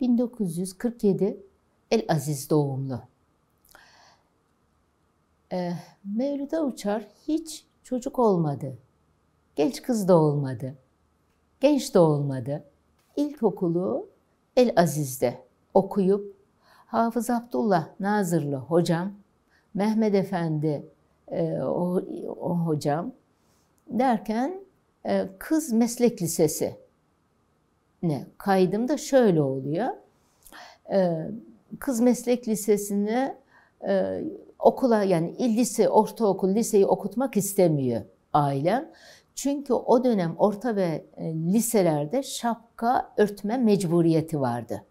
1947 El Aziz doğumlu. Ee, Mevlüt'e uçar hiç çocuk olmadı. Genç kız da olmadı. Genç de olmadı. İlkokulu El Aziz'de okuyup Hafız Abdullah Nazırlı hocam, Mehmet Efendi e, o, o hocam derken e, kız meslek lisesi ne da şöyle oluyor. Ee, kız meslek lisesini e, okula yani lise, ortaokul, liseyi okutmak istemiyor ailem. Çünkü o dönem orta ve e, liselerde şapka örtme mecburiyeti vardı.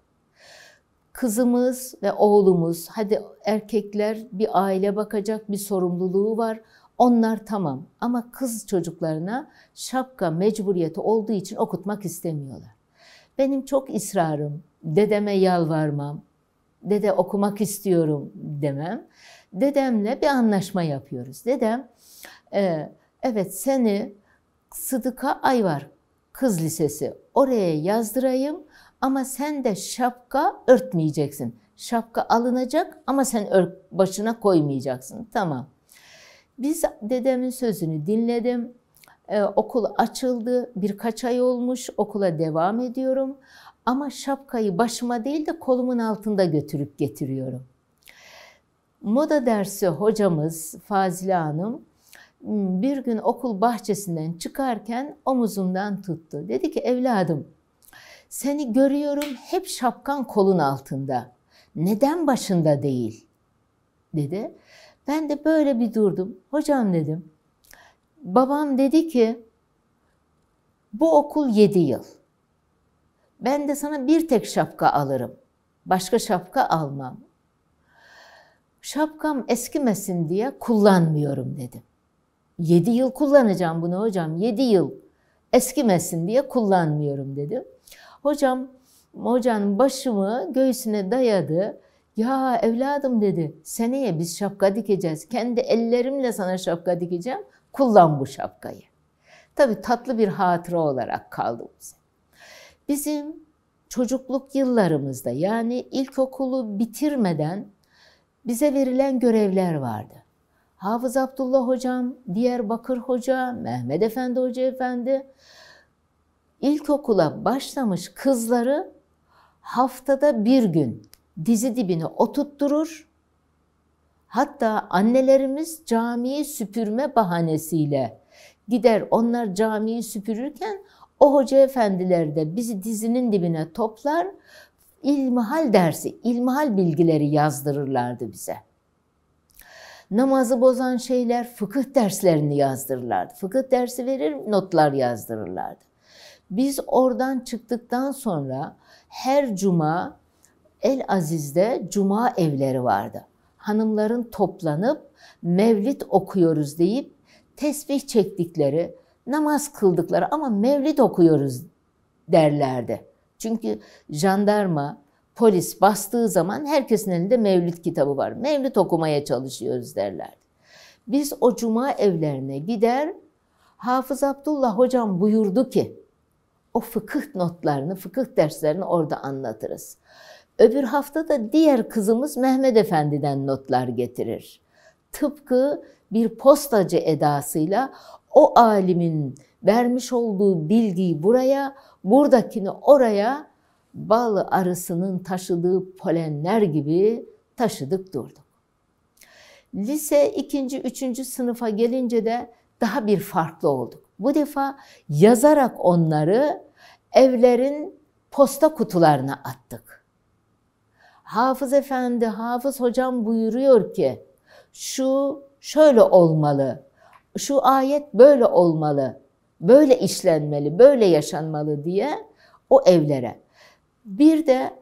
Kızımız ve oğlumuz, hadi erkekler bir aile bakacak bir sorumluluğu var. Onlar tamam ama kız çocuklarına şapka mecburiyeti olduğu için okutmak istemiyorlar. Benim çok ısrarım, dedeme yalvarmam, dede okumak istiyorum demem. Dedemle bir anlaşma yapıyoruz. Dedem, e, evet seni Sıdıka Ayvar Kız Lisesi oraya yazdırayım ama sen de şapka örtmeyeceksin. Şapka alınacak ama sen başına koymayacaksın. Tamam. Biz dedemin sözünü dinledim. Ee, okul açıldı, birkaç ay olmuş, okula devam ediyorum. Ama şapkayı başıma değil de kolumun altında götürüp getiriyorum. Moda dersi hocamız Fazile Hanım hmm, bir gün okul bahçesinden çıkarken omuzumdan tuttu. Dedi ki evladım seni görüyorum hep şapkan kolun altında. Neden başında değil? dedi. Ben de böyle bir durdum. Hocam dedim Babam dedi ki bu okul yedi yıl. Ben de sana bir tek şapka alırım. Başka şapka almam. Şapkam eskimesin diye kullanmıyorum dedim. Yedi yıl kullanacağım bunu hocam. Yedi yıl eskimesin diye kullanmıyorum dedim. Hocam, hocanın başımı göğsüne dayadı. Ya evladım dedi, seneye biz şapka dikeceğiz. Kendi ellerimle sana şapka dikeceğim. Kullan bu şapkayı. Tabii tatlı bir hatıra olarak kaldı bize. Bizim çocukluk yıllarımızda yani ilkokulu bitirmeden bize verilen görevler vardı. Hafız Abdullah hocam, diğer Bakır hoca, Mehmet Efendi hoca efendi ilkokula başlamış kızları haftada bir gün dizi dibine oturtturur, Hatta annelerimiz camiyi süpürme bahanesiyle gider onlar camiyi süpürürken o hoca efendiler de bizi dizinin dibine toplar ilmihal dersi, ilmihal bilgileri yazdırırlardı bize. Namazı bozan şeyler fıkıh derslerini yazdırırlardı. Fıkıh dersi verir, notlar yazdırırlardı. Biz oradan çıktıktan sonra her cuma El Aziz'de cuma evleri vardı hanımların toplanıp mevlid okuyoruz deyip tesbih çektikleri, namaz kıldıkları ama mevlid okuyoruz derlerdi. Çünkü jandarma, polis bastığı zaman herkesin elinde mevlid kitabı var. Mevlid okumaya çalışıyoruz derlerdi. Biz o cuma evlerine gider, Hafız Abdullah hocam buyurdu ki, o fıkıh notlarını, fıkıh derslerini orada anlatırız. Öbür hafta da diğer kızımız Mehmet Efendi'den notlar getirir. Tıpkı bir postacı edasıyla o alimin vermiş olduğu bilgiyi buraya, buradakini oraya bal arısının taşıdığı polenler gibi taşıdık durduk. Lise 2. 3. sınıfa gelince de daha bir farklı olduk. Bu defa yazarak onları evlerin posta kutularına attık. Hafız efendi, hafız hocam buyuruyor ki şu şöyle olmalı, şu ayet böyle olmalı, böyle işlenmeli, böyle yaşanmalı diye o evlere. Bir de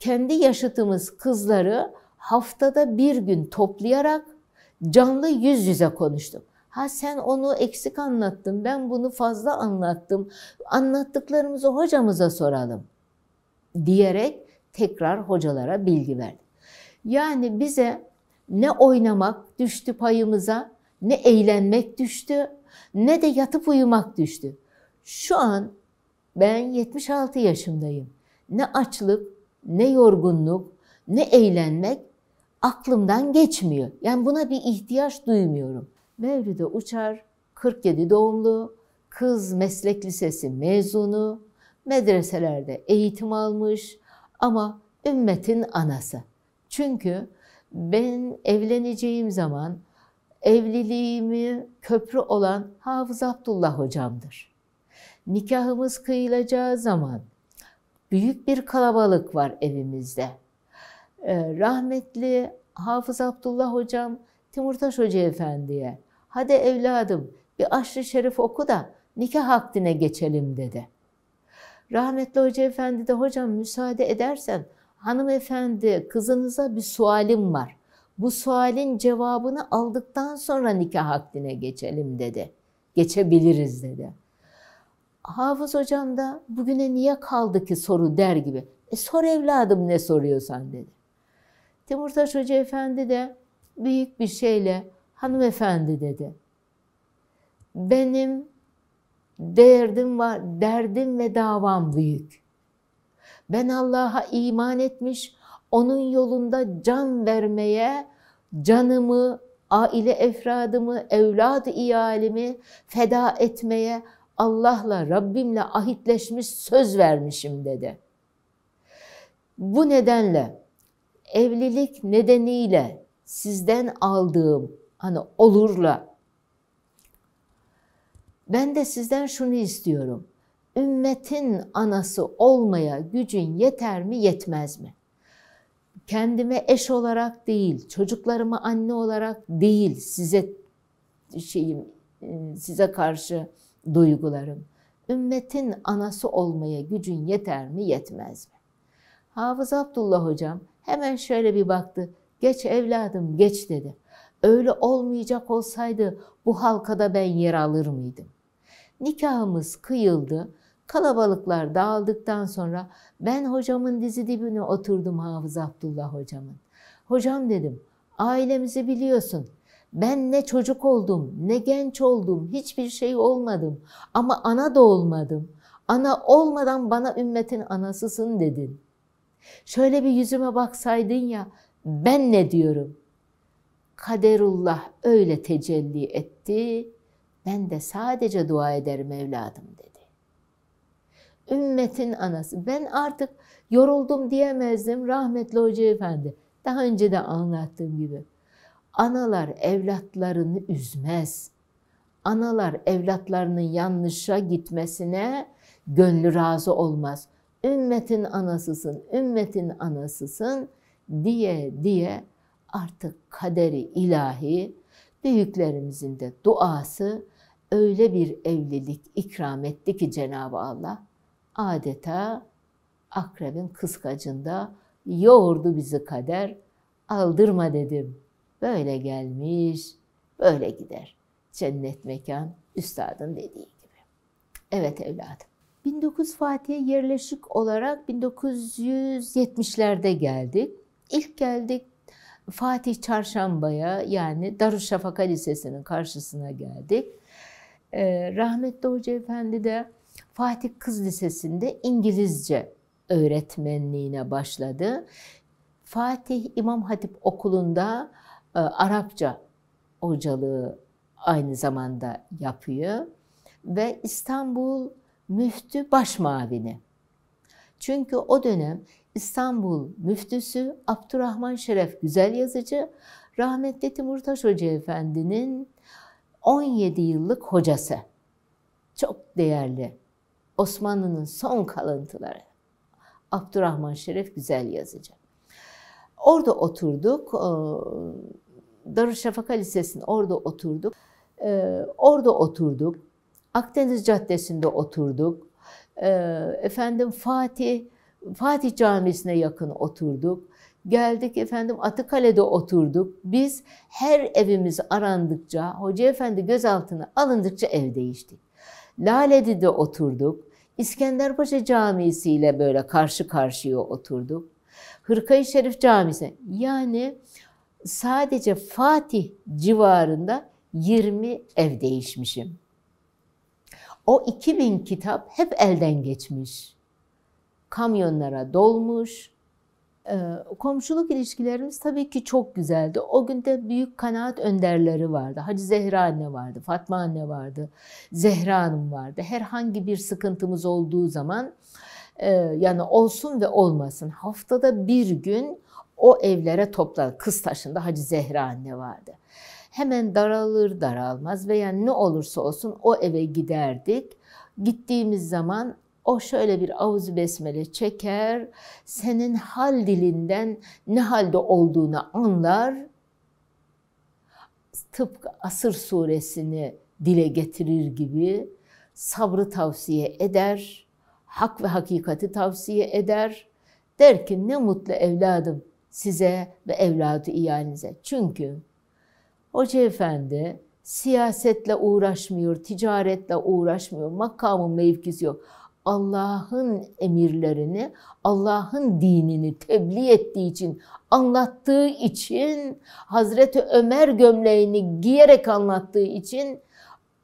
kendi yaşıtımız kızları haftada bir gün toplayarak canlı yüz yüze konuştum. Ha sen onu eksik anlattın, ben bunu fazla anlattım. Anlattıklarımızı hocamıza soralım diyerek tekrar hocalara bilgi verdik. Yani bize ne oynamak düştü payımıza, ne eğlenmek düştü, ne de yatıp uyumak düştü. Şu an ben 76 yaşındayım. Ne açlık, ne yorgunluk, ne eğlenmek aklımdan geçmiyor. Yani buna bir ihtiyaç duymuyorum. Mevlüt'e uçar, 47 doğumlu, kız meslek lisesi mezunu, medreselerde eğitim almış, ama ümmetin anası. Çünkü ben evleneceğim zaman evliliğimi köprü olan Hafız Abdullah hocamdır. Nikahımız kıyılacağı zaman büyük bir kalabalık var evimizde. Ee, rahmetli Hafız Abdullah hocam Timurtaş Hoca Efendi'ye hadi evladım bir aşrı şerif oku da nikah haktine geçelim dedi. Rahmetli Hoca Efendi de hocam müsaade edersen hanımefendi kızınıza bir sualim var. Bu sualin cevabını aldıktan sonra nikah akdine geçelim dedi. Geçebiliriz dedi. Hafız hocam da bugüne niye kaldı ki soru der gibi. E sor evladım ne soruyorsan dedi. Timurtaş Hoca Efendi de büyük bir şeyle hanımefendi dedi. Benim Derdim var, derdim ve davam büyük. Ben Allah'a iman etmiş, onun yolunda can vermeye canımı, aile efradımı, evlad iyalimi feda etmeye Allah'la, Rabbimle ahitleşmiş söz vermişim dedi. Bu nedenle evlilik nedeniyle sizden aldığım hani olurla ben de sizden şunu istiyorum. Ümmetin anası olmaya gücün yeter mi yetmez mi? Kendime eş olarak değil, çocuklarıma anne olarak değil size şeyim e, size karşı duygularım. Ümmetin anası olmaya gücün yeter mi yetmez mi? Hafız Abdullah hocam hemen şöyle bir baktı. Geç evladım geç dedi. Öyle olmayacak olsaydı bu halkada ben yer alır mıydım? nikahımız kıyıldı. Kalabalıklar dağıldıktan sonra ben hocamın dizi dibine oturdum Hafız Abdullah hocamın. Hocam dedim, ailemizi biliyorsun. Ben ne çocuk oldum, ne genç oldum, hiçbir şey olmadım. Ama ana da olmadım. Ana olmadan bana ümmetin anasısın dedin. Şöyle bir yüzüme baksaydın ya, ben ne diyorum? Kaderullah öyle tecelli etti, ben de sadece dua ederim evladım dedi. Ümmetin anası. Ben artık yoruldum diyemezdim rahmetli Hoca Efendi. Daha önce de anlattığım gibi. Analar evlatlarını üzmez. Analar evlatlarının yanlışa gitmesine gönlü razı olmaz. Ümmetin anasısın, ümmetin anasısın diye diye artık kaderi ilahi büyüklerimizin de duası öyle bir evlilik ikram etti ki Cenab-ı Allah adeta akrebin kıskacında yoğurdu bizi kader aldırma dedim. Böyle gelmiş, böyle gider. Cennet mekan üstadın dediği gibi. Evet evladım. 19 Fatih'e yerleşik olarak 1970'lerde geldik. İlk geldik Fatih Çarşamba'ya yani Darüşşafaka Lisesi'nin karşısına geldik. Ee, rahmetli Hoca Efendi de Fatih Kız Lisesi'nde İngilizce öğretmenliğine başladı. Fatih İmam Hatip Okulu'nda e, Arapça hocalığı aynı zamanda yapıyor ve İstanbul Müftü Başmavini. Çünkü o dönem İstanbul Müftüsü Abdurrahman Şeref Güzel Yazıcı rahmetli Timurtaş Hoca Efendi'nin 17 yıllık hocası. Çok değerli. Osmanlı'nın son kalıntıları. Abdurrahman Şeref güzel yazıcı. Orada oturduk. E, Darüşşafaka Lisesi'nin orada oturduk. E, orada oturduk. Akdeniz Caddesi'nde oturduk. E, efendim Fatih Fatih Camisi'ne yakın oturduk. Geldik efendim Atıkale'de oturduk. Biz her evimiz arandıkça, Hoca Efendi gözaltına alındıkça ev değiştik. Laleli'de oturduk. İskenderpaşa Camisi ile böyle karşı karşıya oturduk. Hırkayı Şerif Camisi yani sadece Fatih civarında 20 ev değişmişim. O 2000 kitap hep elden geçmiş. Kamyonlara dolmuş, ee, komşuluk ilişkilerimiz tabii ki çok güzeldi. O gün de büyük kanaat önderleri vardı. Hacı Zehra anne vardı, Fatma anne vardı, Zehra Hanım vardı. Herhangi bir sıkıntımız olduğu zaman e, yani olsun ve olmasın haftada bir gün o evlere toplanır. Kıztaş'ında Hacı Zehra anne vardı. Hemen daralır daralmaz veya ne olursa olsun o eve giderdik. Gittiğimiz zaman o şöyle bir avuz besmele çeker, senin hal dilinden ne halde olduğunu anlar. Tıpkı Asır suresini dile getirir gibi sabrı tavsiye eder, hak ve hakikati tavsiye eder. Der ki ne mutlu evladım size ve evladı iyanize Çünkü Hoca Efendi siyasetle uğraşmıyor, ticaretle uğraşmıyor, makamın mevkisi yok Allah'ın emirlerini, Allah'ın dinini tebliğ ettiği için, anlattığı için, Hazreti Ömer gömleğini giyerek anlattığı için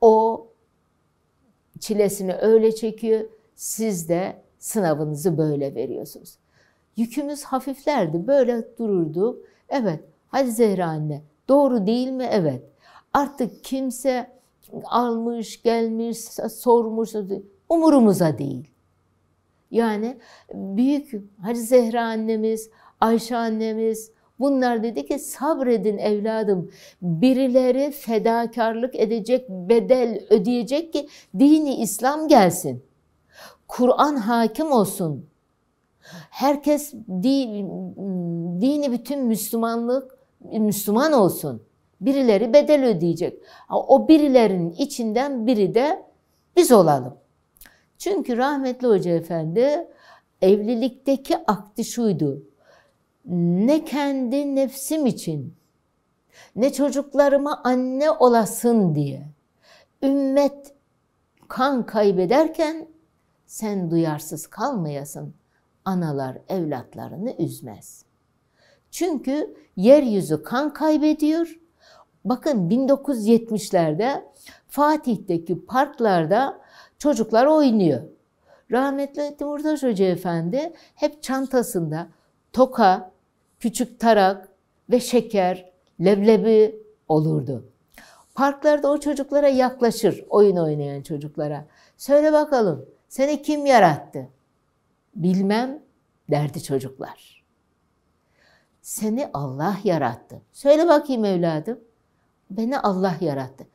o çilesini öyle çekiyor. Siz de sınavınızı böyle veriyorsunuz. Yükümüz hafiflerdi, böyle dururdu. Evet, hadi Zehra anne, doğru değil mi? Evet. Artık kimse almış, gelmiş, sormuş, umurumuza değil. Yani büyük Hacı Zehra annemiz, Ayşe annemiz bunlar dedi ki sabredin evladım. Birileri fedakarlık edecek, bedel ödeyecek ki dini İslam gelsin. Kur'an hakim olsun. Herkes din, dini bütün Müslümanlık Müslüman olsun. Birileri bedel ödeyecek. O birilerin içinden biri de biz olalım. Çünkü rahmetli Hoca Efendi evlilikteki akdi şuydu. Ne kendi nefsim için, ne çocuklarıma anne olasın diye ümmet kan kaybederken sen duyarsız kalmayasın. Analar evlatlarını üzmez. Çünkü yeryüzü kan kaybediyor. Bakın 1970'lerde Fatih'teki parklarda Çocuklar oynuyor. Rahmetli Timurtaş Hoca Efendi hep çantasında toka, küçük tarak ve şeker, leblebi olurdu. Parklarda o çocuklara yaklaşır, oyun oynayan çocuklara. Söyle bakalım, seni kim yarattı? Bilmem derdi çocuklar. Seni Allah yarattı. Söyle bakayım evladım. Beni Allah yarattı.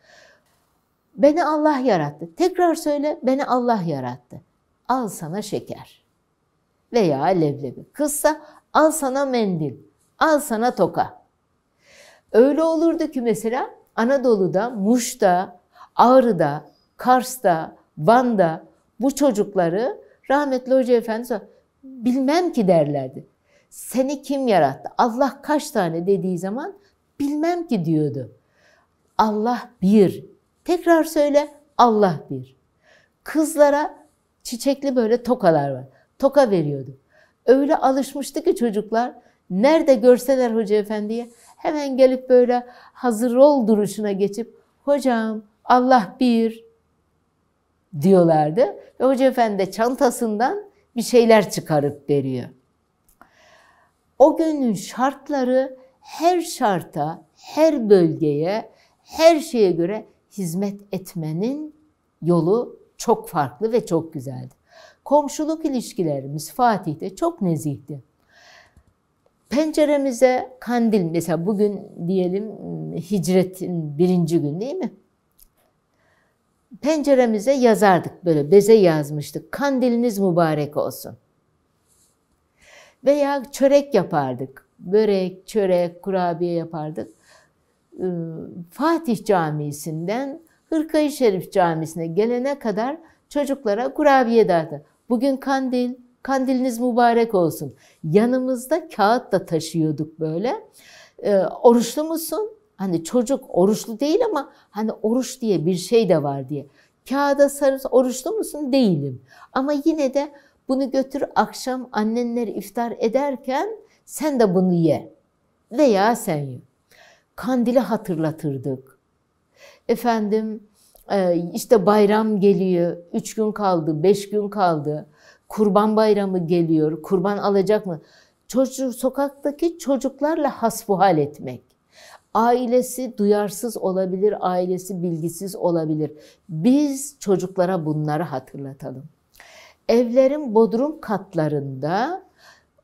Beni Allah yarattı. Tekrar söyle, beni Allah yarattı. Al sana şeker. Veya leblebi. Kızsa al sana mendil. Al sana toka. Öyle olurdu ki mesela Anadolu'da, Muş'ta, Ağrı'da, Kars'ta, Van'da bu çocukları rahmetli Hoca efendisi bilmem ki derlerdi. Seni kim yarattı? Allah kaç tane dediği zaman bilmem ki diyordu. Allah bir, Tekrar söyle Allah bir. Kızlara çiçekli böyle tokalar var. Toka veriyordu. Öyle alışmıştı ki çocuklar nerede görseler hoca efendiye hemen gelip böyle hazır ol duruşuna geçip hocam Allah bir diyorlardı. Ve hoca efendi çantasından bir şeyler çıkarıp veriyor. O günün şartları her şarta, her bölgeye, her şeye göre hizmet etmenin yolu çok farklı ve çok güzeldi. Komşuluk ilişkilerimiz Fatih'te çok nezihti. Penceremize kandil mesela bugün diyelim hmm, hicretin birinci gün değil mi? Penceremize yazardık böyle beze yazmıştık. Kandiliniz mübarek olsun. Veya çörek yapardık. Börek, çörek, kurabiye yapardık. E, Fatih Camisi'nden Hırkayı Şerif Camisi'ne gelene kadar çocuklara kurabiye dağıtı. Bugün kandil, kandiliniz mübarek olsun. Yanımızda kağıt da taşıyorduk böyle. E, oruçlu musun? Hani çocuk oruçlu değil ama hani oruç diye bir şey de var diye. Kağıda sarıp oruçlu musun? Değilim. Ama yine de bunu götür akşam annenler iftar ederken sen de bunu ye. Veya sen ye kandili hatırlatırdık. Efendim e, işte bayram geliyor, üç gün kaldı, beş gün kaldı. Kurban bayramı geliyor, kurban alacak mı? Çocuk, sokaktaki çocuklarla hasbuhal etmek. Ailesi duyarsız olabilir, ailesi bilgisiz olabilir. Biz çocuklara bunları hatırlatalım. Evlerin bodrum katlarında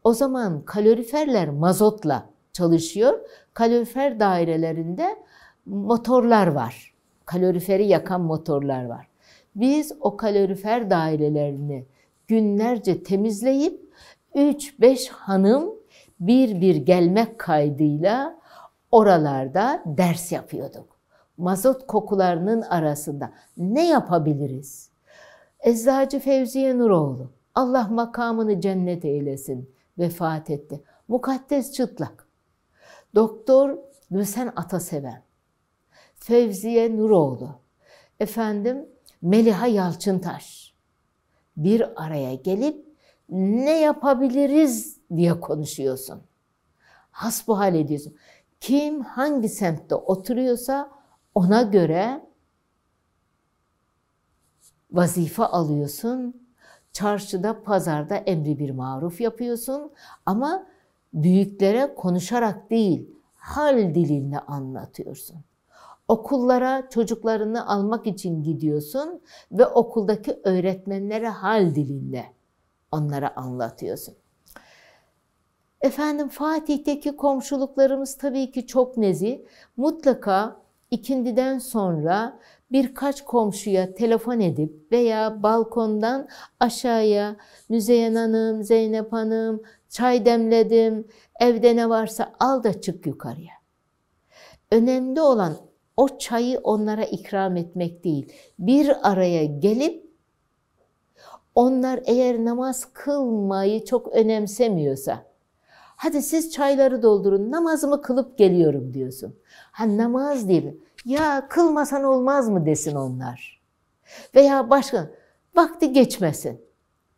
o zaman kaloriferler mazotla çalışıyor. Kalorifer dairelerinde motorlar var. Kaloriferi yakan motorlar var. Biz o kalorifer dairelerini günlerce temizleyip 3-5 hanım bir bir gelmek kaydıyla oralarda ders yapıyorduk. Mazot kokularının arasında ne yapabiliriz? Eczacı Fevziye Nuroğlu, Allah makamını cennet eylesin, vefat etti. Mukaddes çıtlak. Doktor Gülsen Ataseven, Fevziye Nuroğlu, efendim Meliha Yalçıntaş bir araya gelip ne yapabiliriz diye konuşuyorsun. Hasbuhal ediyorsun. Kim hangi semtte oturuyorsa ona göre vazife alıyorsun. Çarşıda, pazarda emri bir maruf yapıyorsun ama büyüklere konuşarak değil, hal dilinle anlatıyorsun. Okullara çocuklarını almak için gidiyorsun ve okuldaki öğretmenlere hal dilinle onlara anlatıyorsun. Efendim Fatih'teki komşuluklarımız tabii ki çok nezi. Mutlaka ikindiden sonra birkaç komşuya telefon edip veya balkondan aşağıya Müzeyyen Hanım, Zeynep Hanım, çay demledim, evde ne varsa al da çık yukarıya. Önemli olan o çayı onlara ikram etmek değil. Bir araya gelip onlar eğer namaz kılmayı çok önemsemiyorsa, hadi siz çayları doldurun, namazımı kılıp geliyorum diyorsun. Ha namaz değil, ya kılmasan olmaz mı desin onlar. Veya başka, vakti geçmesin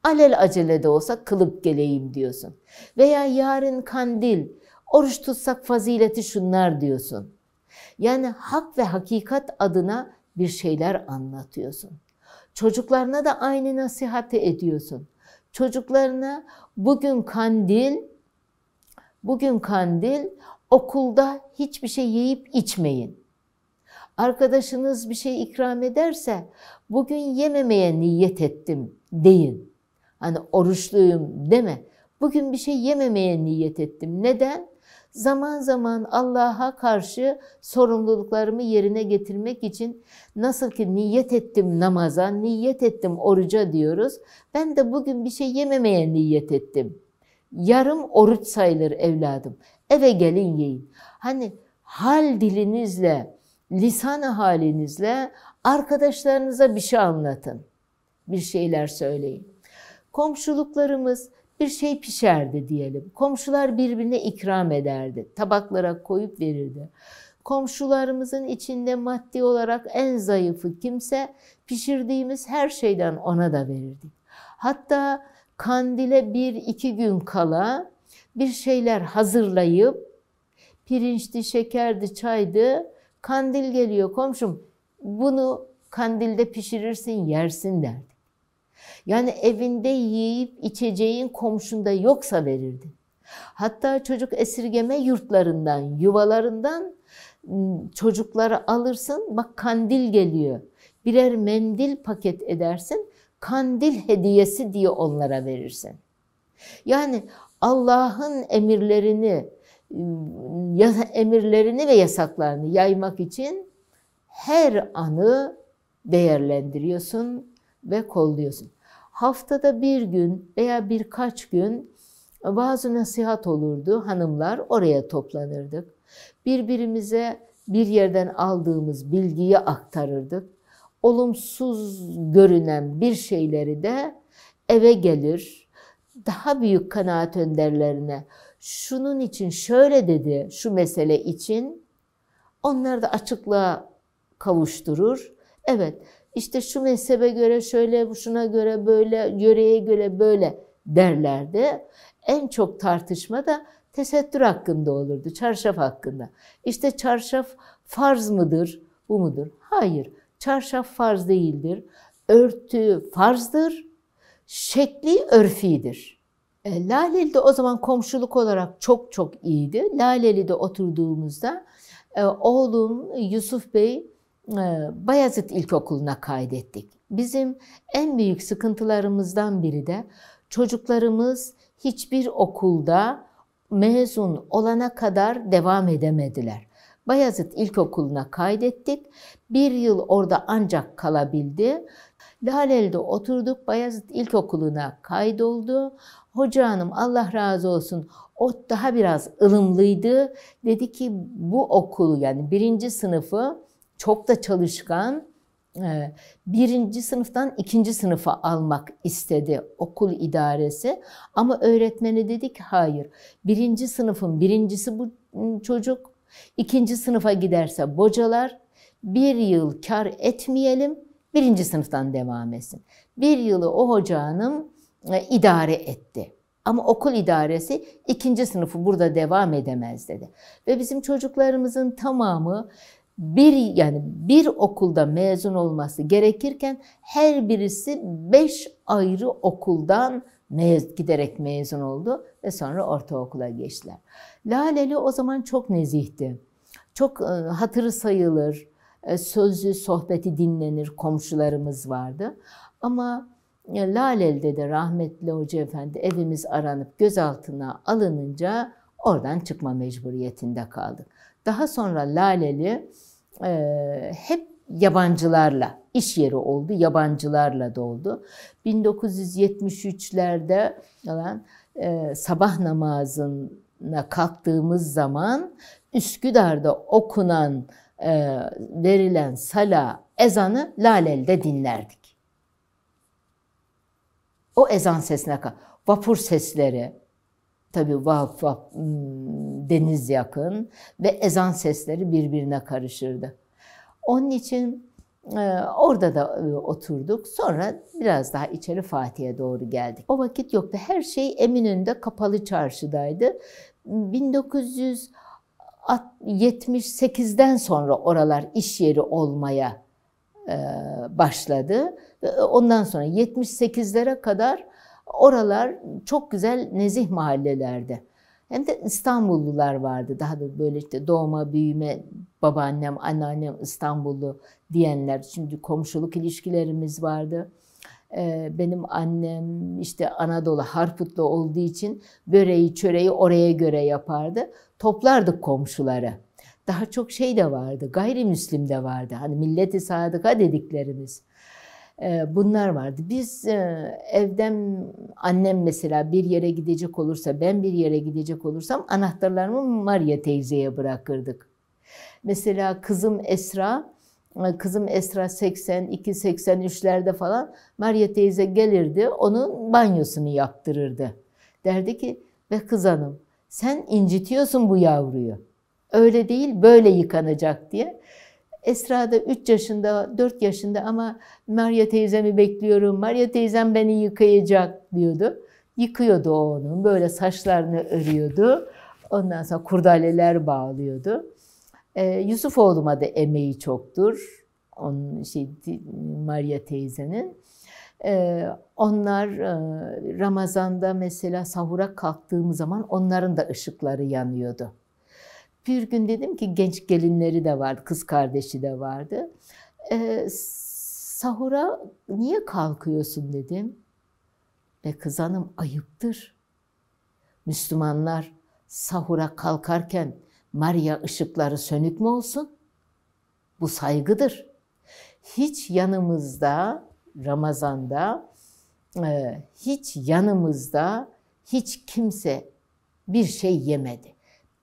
alel acele de olsa kılıp geleyim diyorsun. Veya yarın kandil, oruç tutsak fazileti şunlar diyorsun. Yani hak ve hakikat adına bir şeyler anlatıyorsun. Çocuklarına da aynı nasihati ediyorsun. Çocuklarına bugün kandil, bugün kandil okulda hiçbir şey yiyip içmeyin. Arkadaşınız bir şey ikram ederse bugün yememeye niyet ettim deyin. Hani oruçluyum deme. Bugün bir şey yememeye niyet ettim. Neden? Zaman zaman Allah'a karşı sorumluluklarımı yerine getirmek için nasıl ki niyet ettim namaza, niyet ettim oruca diyoruz. Ben de bugün bir şey yememeye niyet ettim. Yarım oruç sayılır evladım. Eve gelin yiyin. Hani hal dilinizle, lisan halinizle arkadaşlarınıza bir şey anlatın. Bir şeyler söyleyin komşuluklarımız bir şey pişerdi diyelim. Komşular birbirine ikram ederdi. Tabaklara koyup verirdi. Komşularımızın içinde maddi olarak en zayıfı kimse pişirdiğimiz her şeyden ona da verirdik. Hatta kandile bir iki gün kala bir şeyler hazırlayıp pirinçti, şekerdi, çaydı. Kandil geliyor komşum bunu kandilde pişirirsin yersin derdik. Yani evinde yiyip içeceğin komşunda yoksa verirdin. Hatta çocuk esirgeme yurtlarından, yuvalarından ıı, çocukları alırsın. Bak kandil geliyor. Birer mendil paket edersin. Kandil hediyesi diye onlara verirsin. Yani Allah'ın emirlerini, ıı, emirlerini ve yasaklarını yaymak için her anı değerlendiriyorsun ve kolluyorsun haftada bir gün veya birkaç gün bazı nasihat olurdu. Hanımlar oraya toplanırdık. Birbirimize bir yerden aldığımız bilgiyi aktarırdık. Olumsuz görünen bir şeyleri de eve gelir, daha büyük kanaat önderlerine şunun için şöyle dedi, şu mesele için onlar da açıklığa kavuşturur. Evet, işte şu mezhebe göre şöyle, bu şuna göre böyle, yöreye göre böyle derlerdi. En çok tartışma da tesettür hakkında olurdu, çarşaf hakkında. İşte çarşaf farz mıdır, bu mudur? Hayır, çarşaf farz değildir. Örtü farzdır, şekli örfidir. E, Laleli de o zaman komşuluk olarak çok çok iyiydi. Laleli'de oturduğumuzda e, oğlum Yusuf Bey ee, Bayazıt İlkokulu'na kaydettik. Bizim en büyük sıkıntılarımızdan biri de çocuklarımız hiçbir okulda mezun olana kadar devam edemediler. Bayazıt İlkokulu'na kaydettik. Bir yıl orada ancak kalabildi. Lalel'de oturduk. Bayazıt İlkokulu'na kaydoldu. Hoca hanım Allah razı olsun o daha biraz ılımlıydı. Dedi ki bu okulu yani birinci sınıfı çok da çalışkan e, birinci sınıftan ikinci sınıfa almak istedi okul idaresi. Ama öğretmeni dedi ki hayır birinci sınıfın birincisi bu ıı, çocuk ikinci sınıfa giderse bocalar bir yıl kar etmeyelim birinci sınıftan devam etsin. Bir yılı o hoca hanım e, idare etti. Ama okul idaresi ikinci sınıfı burada devam edemez dedi. Ve bizim çocuklarımızın tamamı bir yani bir okulda mezun olması gerekirken her birisi beş ayrı okuldan mez, giderek mezun oldu ve sonra ortaokula geçtiler. Laleli o zaman çok nezihti. Çok e, hatırı sayılır, e, sözlü sohbeti dinlenir komşularımız vardı. Ama e, Laleli'de de rahmetli Hoca Efendi evimiz aranıp gözaltına alınınca oradan çıkma mecburiyetinde kaldık. Daha sonra Laleli ee, hep yabancılarla, iş yeri oldu, yabancılarla doldu. 1973'lerde olan e, sabah namazına kalktığımız zaman Üsküdar'da okunan, e, verilen sala ezanı Lalel'de dinlerdik. O ezan sesine kalk. Vapur sesleri, Tabi vaf vaf hmm, deniz yakın ve ezan sesleri birbirine karışırdı. Onun için e, orada da e, oturduk. Sonra biraz daha içeri Fatih'e doğru geldik. O vakit yoktu. Her şey Eminönü'nde kapalı çarşıdaydı. 1978'den sonra oralar iş yeri olmaya e, başladı. Ondan sonra 78'lere kadar Oralar çok güzel nezih mahallelerde. Hem de İstanbullular vardı. Daha da böyle işte doğma, büyüme, babaannem, anneannem İstanbullu diyenler. Şimdi komşuluk ilişkilerimiz vardı. Ee, benim annem işte Anadolu Harputlu olduğu için böreği çöreği oraya göre yapardı. Toplardık komşuları. Daha çok şey de vardı, gayrimüslim de vardı. Hani milleti sadıka dediklerimiz. Ee, bunlar vardı. Biz e, evden annem mesela bir yere gidecek olursa, ben bir yere gidecek olursam anahtarlarımı Maria teyzeye bırakırdık. Mesela kızım Esra, e, kızım Esra 82, 83'lerde falan Maria teyze gelirdi, onun banyosunu yaptırırdı. Derdi ki, ve kız hanım sen incitiyorsun bu yavruyu. Öyle değil, böyle yıkanacak diye. Esra da 3 yaşında, 4 yaşında ama Maria teyzemi bekliyorum, Maria teyzem beni yıkayacak diyordu. Yıkıyordu onun, böyle saçlarını örüyordu. Ondan sonra kurdaleler bağlıyordu. Ee, Yusuf oğluma da emeği çoktur. Onun şey Maria teyzenin. Ee, onlar e, Ramazan'da mesela sahura kalktığım zaman onların da ışıkları yanıyordu. Bir gün dedim ki genç gelinleri de vardı, kız kardeşi de vardı. E, sahura niye kalkıyorsun dedim. Ve kız hanım ayıptır. Müslümanlar sahura kalkarken Maria ışıkları sönük mü olsun? Bu saygıdır. Hiç yanımızda Ramazan'da e, hiç yanımızda hiç kimse bir şey yemedi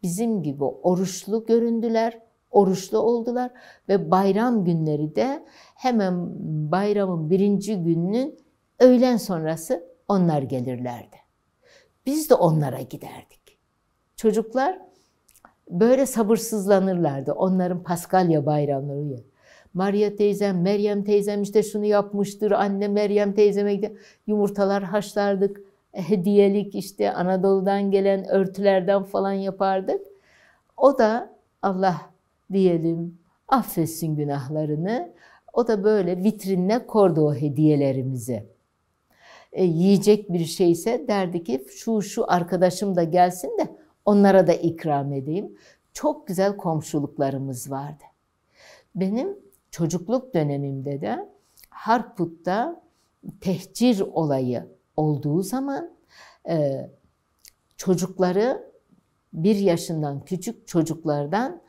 bizim gibi oruçlu göründüler, oruçlu oldular ve bayram günleri de hemen bayramın birinci gününün öğlen sonrası onlar gelirlerdi. Biz de onlara giderdik. Çocuklar böyle sabırsızlanırlardı onların Paskalya bayramları Maria teyzem, Meryem teyzem işte şunu yapmıştır, anne Meryem teyzeme gidiyor. Yumurtalar haşlardık, hediyelik işte Anadolu'dan gelen örtülerden falan yapardık. O da Allah diyelim affetsin günahlarını. O da böyle vitrinle kordu o hediyelerimizi. E, yiyecek bir şeyse derdi ki şu şu arkadaşım da gelsin de onlara da ikram edeyim. Çok güzel komşuluklarımız vardı. Benim çocukluk dönemimde de Harput'ta tehcir olayı olduğu zaman e, çocukları bir yaşından küçük çocuklardan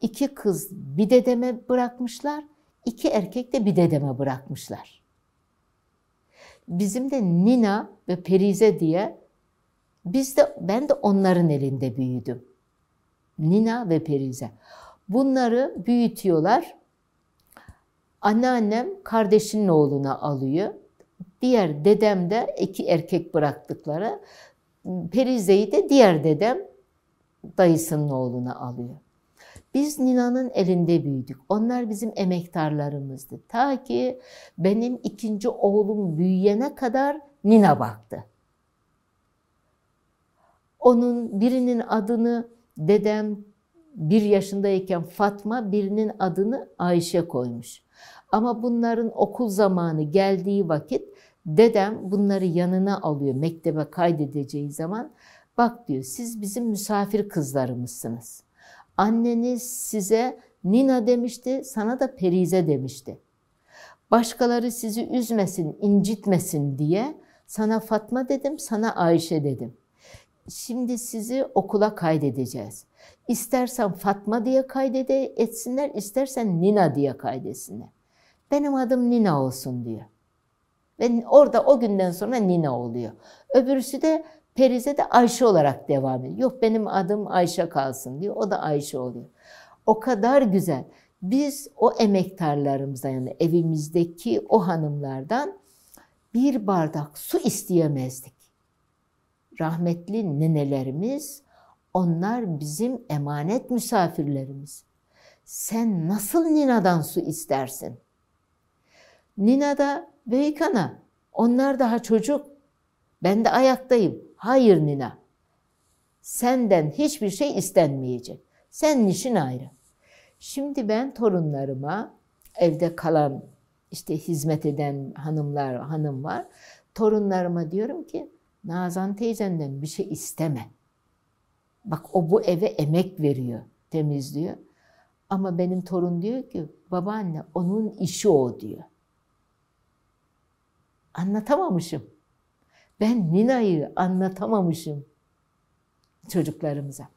iki kız bir dedeme bırakmışlar, iki erkek de bir dedeme bırakmışlar. Bizim de Nina ve Perize diye biz de ben de onların elinde büyüdüm. Nina ve Perize. Bunları büyütüyorlar. Anneannem kardeşinin oğluna alıyor. Diğer dedem de iki erkek bıraktıkları. Perize'yi de diğer dedem dayısının oğluna alıyor. Biz Nina'nın elinde büyüdük. Onlar bizim emektarlarımızdı. Ta ki benim ikinci oğlum büyüyene kadar Nina baktı. Onun birinin adını dedem bir yaşındayken Fatma, birinin adını Ayşe koymuş. Ama bunların okul zamanı geldiği vakit Dedem bunları yanına alıyor mektebe kaydedeceği zaman. Bak diyor siz bizim misafir kızlarımızsınız. Anneniz size Nina demişti, sana da Perize demişti. Başkaları sizi üzmesin, incitmesin diye sana Fatma dedim, sana Ayşe dedim. Şimdi sizi okula kaydedeceğiz. İstersen Fatma diye kaydede etsinler, istersen Nina diye kaydetsinler. Benim adım Nina olsun diyor. Ve orada o günden sonra Nina oluyor. Öbürsü de Perize de Ayşe olarak devam ediyor. Yok benim adım Ayşe kalsın diyor. O da Ayşe oluyor. O kadar güzel. Biz o emektarlarımızdan yani evimizdeki o hanımlardan bir bardak su isteyemezdik. Rahmetli nenelerimiz onlar bizim emanet misafirlerimiz. Sen nasıl Nina'dan su istersin? Nina'da Büyük ana, onlar daha çocuk. Ben de ayaktayım. Hayır Nina. Senden hiçbir şey istenmeyecek. Senin işin ayrı. Şimdi ben torunlarıma evde kalan işte hizmet eden hanımlar hanım var. Torunlarıma diyorum ki Nazan teyzenden bir şey isteme. Bak o bu eve emek veriyor, temizliyor. Ama benim torun diyor ki babaanne onun işi o diyor anlatamamışım. Ben Nina'yı anlatamamışım çocuklarımıza.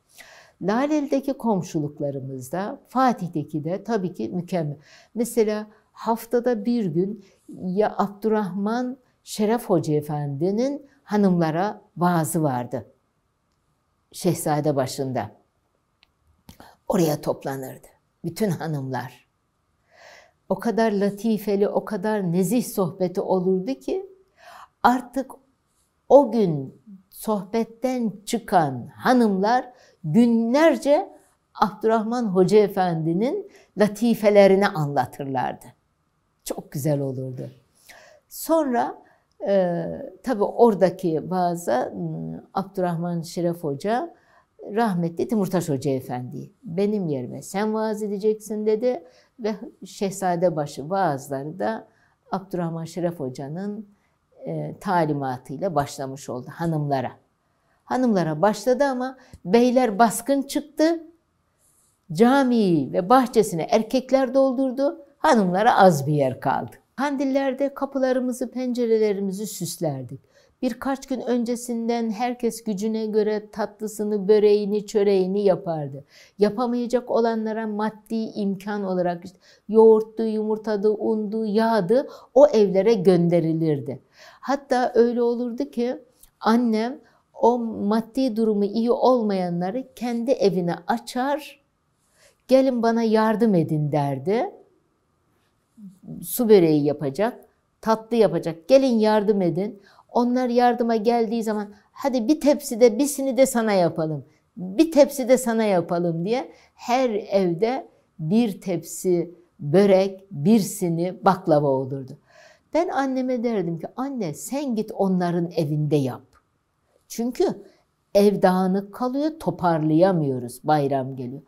Laleli'deki komşuluklarımızda, Fatih'teki de tabii ki mükemmel. Mesela haftada bir gün ya Abdurrahman Şeref Hoca Efendi'nin hanımlara vaazı vardı. Şehzade başında. Oraya toplanırdı bütün hanımlar o kadar latifeli, o kadar nezih sohbeti olurdu ki artık o gün sohbetten çıkan hanımlar günlerce Abdurrahman Hoca Efendi'nin latifelerini anlatırlardı. Çok güzel olurdu. Sonra e, tabii oradaki bazı ıı, Abdurrahman Şeref Hoca rahmetli Timurtaş Hoca Efendi benim yerime sen vaaz edeceksin dedi ve Şehzadebaşı vaazları da Abdurrahman Şeref Hoca'nın e, talimatıyla başlamış oldu hanımlara. Hanımlara başladı ama beyler baskın çıktı. Camiyi ve bahçesini erkekler doldurdu. Hanımlara az bir yer kaldı. Kandillerde kapılarımızı, pencerelerimizi süslerdik. Birkaç gün öncesinden herkes gücüne göre tatlısını, böreğini, çöreğini yapardı. Yapamayacak olanlara maddi imkan olarak işte yoğurttu, yumurtadı, undu, yağdı o evlere gönderilirdi. Hatta öyle olurdu ki annem o maddi durumu iyi olmayanları kendi evine açar, gelin bana yardım edin derdi. Su böreği yapacak, tatlı yapacak, gelin yardım edin. Onlar yardıma geldiği zaman hadi bir tepside birisini de sana yapalım. Bir tepside sana yapalım diye her evde bir tepsi börek, bir sini baklava olurdu. Ben anneme derdim ki anne sen git onların evinde yap. Çünkü ev dağınık kalıyor, toparlayamıyoruz. Bayram geliyor.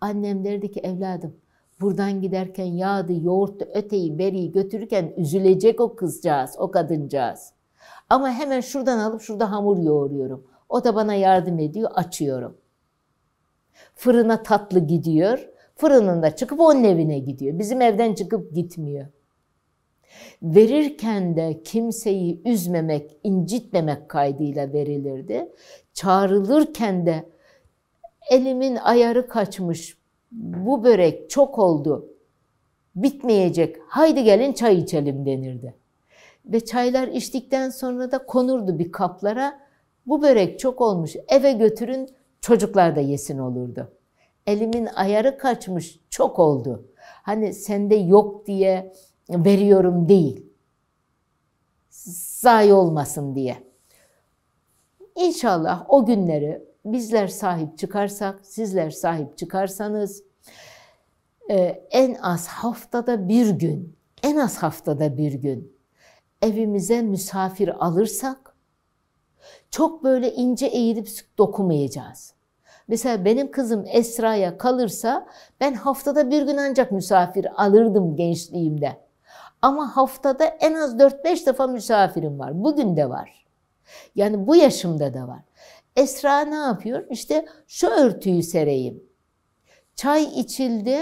Annem derdi ki evladım buradan giderken yağdı, yoğurttu, öteyi, beriyi götürürken üzülecek o kızcağız, o kadıncağız. Ama hemen şuradan alıp şurada hamur yoğuruyorum. O da bana yardım ediyor, açıyorum. Fırına tatlı gidiyor. Fırınında çıkıp onun evine gidiyor. Bizim evden çıkıp gitmiyor. Verirken de kimseyi üzmemek, incitmemek kaydıyla verilirdi. Çağrılırken de elimin ayarı kaçmış, bu börek çok oldu, bitmeyecek, haydi gelin çay içelim denirdi ve çaylar içtikten sonra da konurdu bir kaplara. Bu börek çok olmuş eve götürün çocuklar da yesin olurdu. Elimin ayarı kaçmış çok oldu. Hani sende yok diye veriyorum değil. Zayi olmasın diye. İnşallah o günleri bizler sahip çıkarsak, sizler sahip çıkarsanız e, en az haftada bir gün, en az haftada bir gün evimize misafir alırsak çok böyle ince eğilip sık dokumayacağız. Mesela benim kızım Esra'ya kalırsa ben haftada bir gün ancak misafir alırdım gençliğimde. Ama haftada en az 4-5 defa misafirim var. Bugün de var. Yani bu yaşımda da var. Esra ne yapıyor? İşte şu örtüyü sereyim. Çay içildi,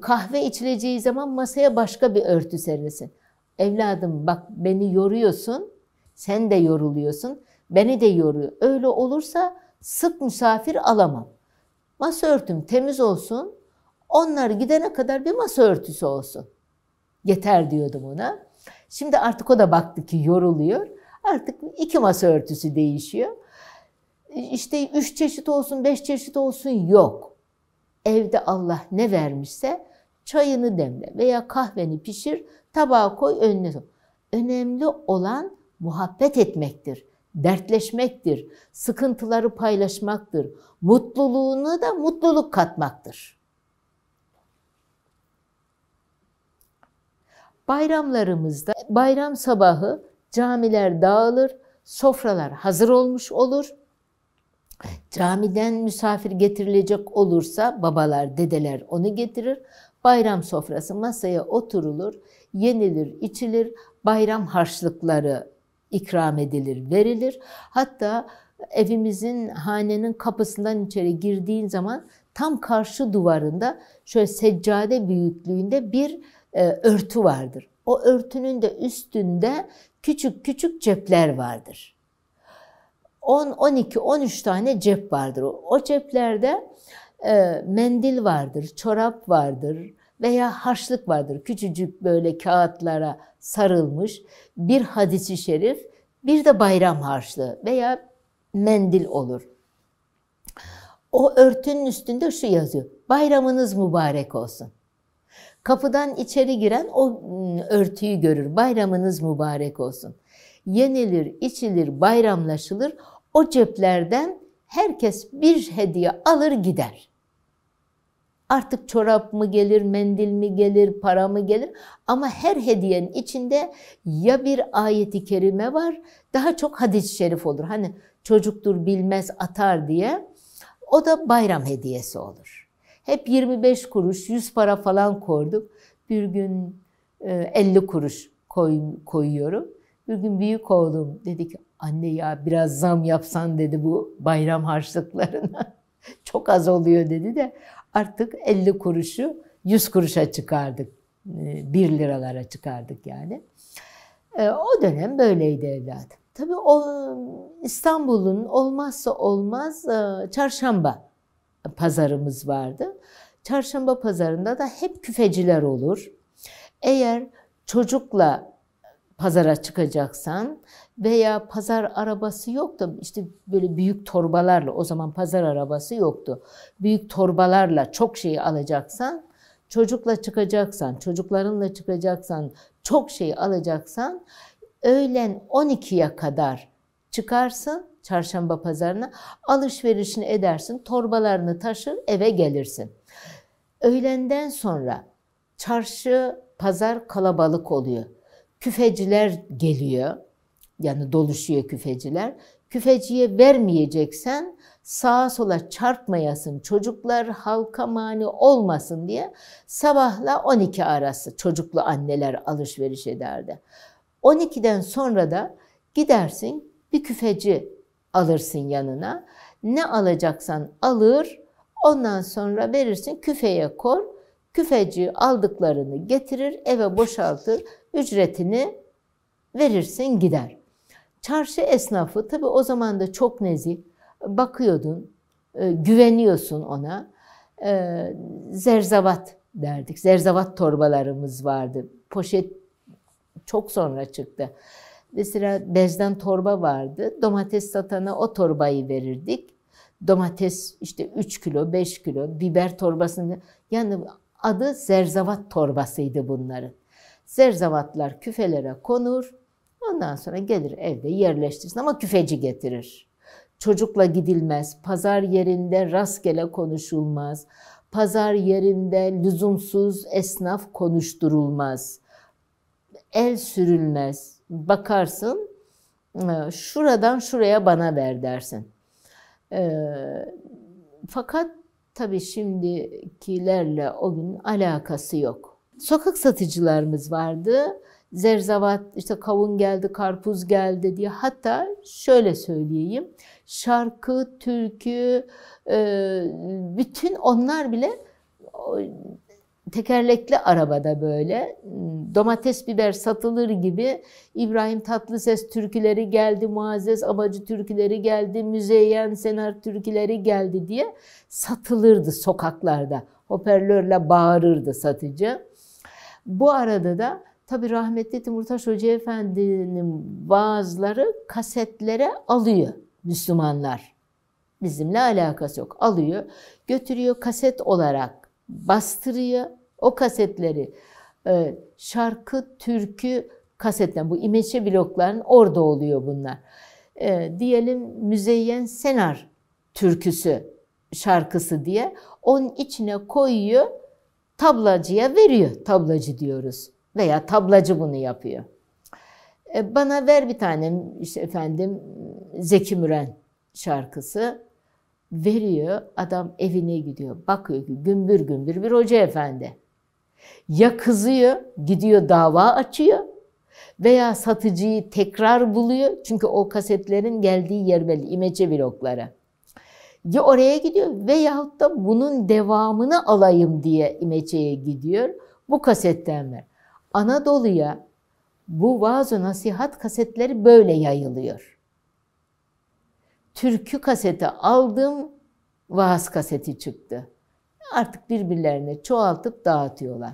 kahve içileceği zaman masaya başka bir örtü serilsin. Evladım bak beni yoruyorsun, sen de yoruluyorsun, beni de yoruyor. Öyle olursa sık misafir alamam. Masa örtüm temiz olsun, onlar gidene kadar bir masa örtüsü olsun. Yeter diyordum ona. Şimdi artık o da baktı ki yoruluyor. Artık iki masa örtüsü değişiyor. İşte üç çeşit olsun, beş çeşit olsun yok. Evde Allah ne vermişse çayını demle veya kahveni pişir, Tabağa koy önüne. Önemli olan muhabbet etmektir. Dertleşmektir. Sıkıntıları paylaşmaktır. mutluluğunu da mutluluk katmaktır. Bayramlarımızda bayram sabahı camiler dağılır, sofralar hazır olmuş olur. Camiden misafir getirilecek olursa babalar, dedeler onu getirir. Bayram sofrası masaya oturulur, yenilir, içilir, bayram harçlıkları ikram edilir, verilir. Hatta evimizin, hanenin kapısından içeri girdiğin zaman tam karşı duvarında şöyle seccade büyüklüğünde bir e, örtü vardır. O örtünün de üstünde küçük küçük cepler vardır. 10, 12, 13 tane cep vardır. O, o ceplerde e, mendil vardır, çorap vardır veya harçlık vardır. Küçücük böyle kağıtlara sarılmış bir hadisi şerif, bir de bayram harçlığı veya mendil olur. O örtünün üstünde şu yazıyor. Bayramınız mübarek olsun. Kapıdan içeri giren o ıı, örtüyü görür. Bayramınız mübarek olsun. Yenilir, içilir, bayramlaşılır. O ceplerden herkes bir hediye alır gider. Artık çorap mı gelir, mendil mi gelir, para mı gelir? Ama her hediyenin içinde ya bir ayeti kerime var, daha çok hadis-i şerif olur. Hani çocuktur bilmez atar diye. O da bayram hediyesi olur. Hep 25 kuruş, 100 para falan koyduk. Bir gün 50 e, kuruş koy, koyuyorum. Bir gün büyük oğlum dedi ki anne ya biraz zam yapsan dedi bu bayram harçlıklarına. Çok az oluyor dedi de Artık 50 kuruşu 100 kuruşa çıkardık. 1 ee, liralara çıkardık yani. Ee, o dönem böyleydi evladım. Tabii İstanbul'un olmazsa olmaz e, çarşamba pazarımız vardı. Çarşamba pazarında da hep küfeciler olur. Eğer çocukla pazara çıkacaksan veya pazar arabası yok da işte böyle büyük torbalarla o zaman pazar arabası yoktu. Büyük torbalarla çok şeyi alacaksan, çocukla çıkacaksan, çocuklarınla çıkacaksan, çok şeyi alacaksan öğlen 12'ye kadar çıkarsın çarşamba pazarına, alışverişini edersin, torbalarını taşır, eve gelirsin. Öğlenden sonra çarşı, pazar kalabalık oluyor küfeciler geliyor. Yani doluşuyor küfeciler. Küfeciye vermeyeceksen sağa sola çarpmayasın, çocuklar halka mani olmasın diye sabahla 12 arası çocuklu anneler alışveriş ederdi. 12'den sonra da gidersin bir küfeci alırsın yanına. Ne alacaksan alır, ondan sonra verirsin küfeye kor küfeci aldıklarını getirir, eve boşaltır, ücretini verirsin gider. Çarşı esnafı tabi o zaman da çok nezih, bakıyordun, e, güveniyorsun ona. E, zerzavat derdik, zerzavat torbalarımız vardı. Poşet çok sonra çıktı. Mesela bezden torba vardı. Domates satana o torbayı verirdik. Domates işte 3 kilo, 5 kilo, biber torbasını yani Adı zerzavat torbasıydı bunların. Zerzavatlar küfelere konur, ondan sonra gelir evde yerleştirsin ama küfeci getirir. Çocukla gidilmez, pazar yerinde rastgele konuşulmaz, pazar yerinde lüzumsuz esnaf konuşturulmaz, el sürülmez. Bakarsın, ee, şuradan şuraya bana ver dersin. Ee, fakat Tabii şimdikilerle o gün alakası yok. Sokak satıcılarımız vardı. Zerzavat, işte kavun geldi, karpuz geldi diye. Hatta şöyle söyleyeyim. Şarkı, türkü, e, bütün onlar bile tekerlekli arabada böyle ıı, domates biber satılır gibi İbrahim Tatlıses türküleri geldi, Muazzez Abacı türküleri geldi, Müzeyyen Senar türküleri geldi diye satılırdı sokaklarda. Hoparlörle bağırırdı satıcı. Bu arada da tabi rahmetli Timurtaş Hoca Efendi'nin bazıları kasetlere alıyor Müslümanlar. Bizimle alakası yok. Alıyor, götürüyor kaset olarak bastırıyor o kasetleri e, şarkı, türkü kasetten bu imeçe blokların orada oluyor bunlar. E, diyelim Müzeyyen Senar türküsü şarkısı diye onun içine koyuyor tablacıya veriyor. Tablacı diyoruz veya tablacı bunu yapıyor. E, bana ver bir tane işte efendim Zeki Müren şarkısı veriyor. Adam evine gidiyor. Bakıyor ki gümbür gümbür bir hoca efendi. Ya kızıyor, gidiyor dava açıyor veya satıcıyı tekrar buluyor. Çünkü o kasetlerin geldiği yer belli, imece blokları. Ya oraya gidiyor veyahut da bunun devamını alayım diye imeceye gidiyor. Bu kasetten ver. Anadolu'ya bu vaaz nasihat kasetleri böyle yayılıyor. Türkü kaseti aldım, vaaz kaseti çıktı artık birbirlerine çoğaltıp dağıtıyorlar.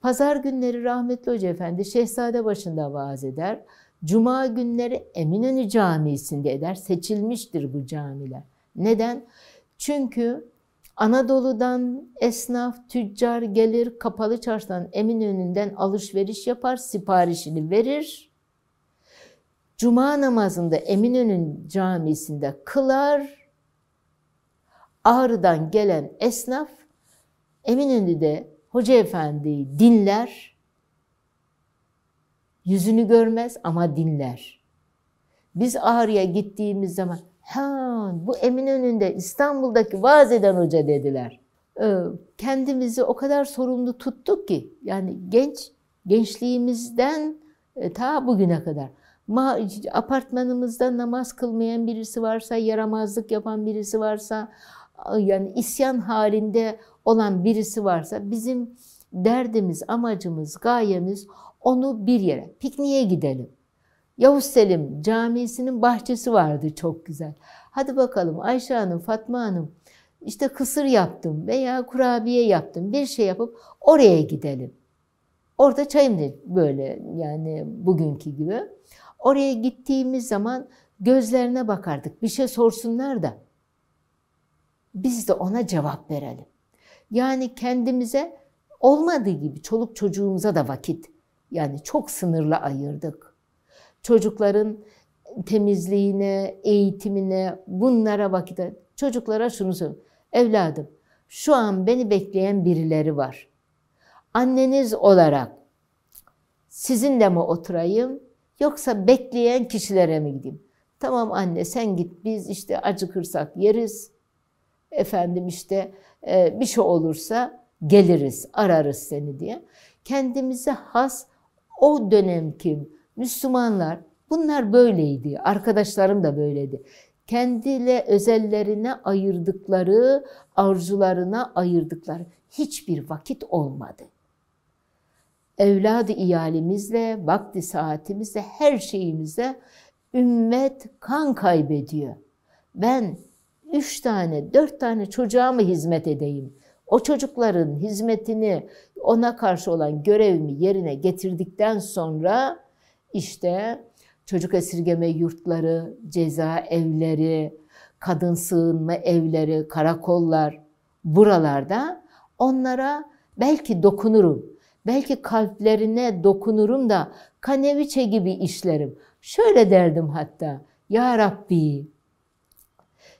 Pazar günleri rahmetli Hoca Efendi Şehzade başında vaaz eder. Cuma günleri Eminönü Camisi'nde eder. Seçilmiştir bu camiler. Neden? Çünkü Anadolu'dan esnaf, tüccar gelir, kapalı çarşıdan Eminönü'nden alışveriş yapar, siparişini verir. Cuma namazında Eminönü camisinde kılar, Ağrı'dan gelen esnaf Eminönü'de Hoca Efendi'yi dinler, yüzünü görmez ama dinler. Biz Ağrı'ya gittiğimiz zaman, ha bu Eminönü'nde İstanbul'daki vaaz eden hoca dediler. Ee, kendimizi o kadar sorumlu tuttuk ki, yani genç, gençliğimizden e, ta bugüne kadar. Ma apartmanımızda namaz kılmayan birisi varsa, yaramazlık yapan birisi varsa, yani isyan halinde olan birisi varsa bizim derdimiz, amacımız, gayemiz onu bir yere, pikniğe gidelim. Yavuz Selim camisinin bahçesi vardı çok güzel. Hadi bakalım Ayşe Hanım, Fatma Hanım işte kısır yaptım veya kurabiye yaptım bir şey yapıp oraya gidelim. Orada çayım böyle yani bugünkü gibi. Oraya gittiğimiz zaman gözlerine bakardık. Bir şey sorsunlar da biz de ona cevap verelim. Yani kendimize olmadığı gibi çoluk çocuğumuza da vakit yani çok sınırlı ayırdık. Çocukların temizliğine, eğitimine, bunlara vakit Çocuklara şunu söylüyorum. Evladım şu an beni bekleyen birileri var. Anneniz olarak sizinle mi oturayım yoksa bekleyen kişilere mi gideyim? Tamam anne sen git biz işte acıkırsak yeriz. Efendim işte e, bir şey olursa geliriz, ararız seni diye. Kendimize has o dönemki Müslümanlar bunlar böyleydi. Arkadaşlarım da böyledi Kendile özellerine ayırdıkları, arzularına ayırdıkları hiçbir vakit olmadı. Evladı iyalimizle, vakti saatimizle, her şeyimizle ümmet kan kaybediyor. Ben üç tane, dört tane çocuğa mı hizmet edeyim? O çocukların hizmetini ona karşı olan görevimi yerine getirdikten sonra işte çocuk esirgeme yurtları, ceza evleri, kadın sığınma evleri, karakollar buralarda onlara belki dokunurum. Belki kalplerine dokunurum da kaneviçe gibi işlerim. Şöyle derdim hatta. Ya Rabbi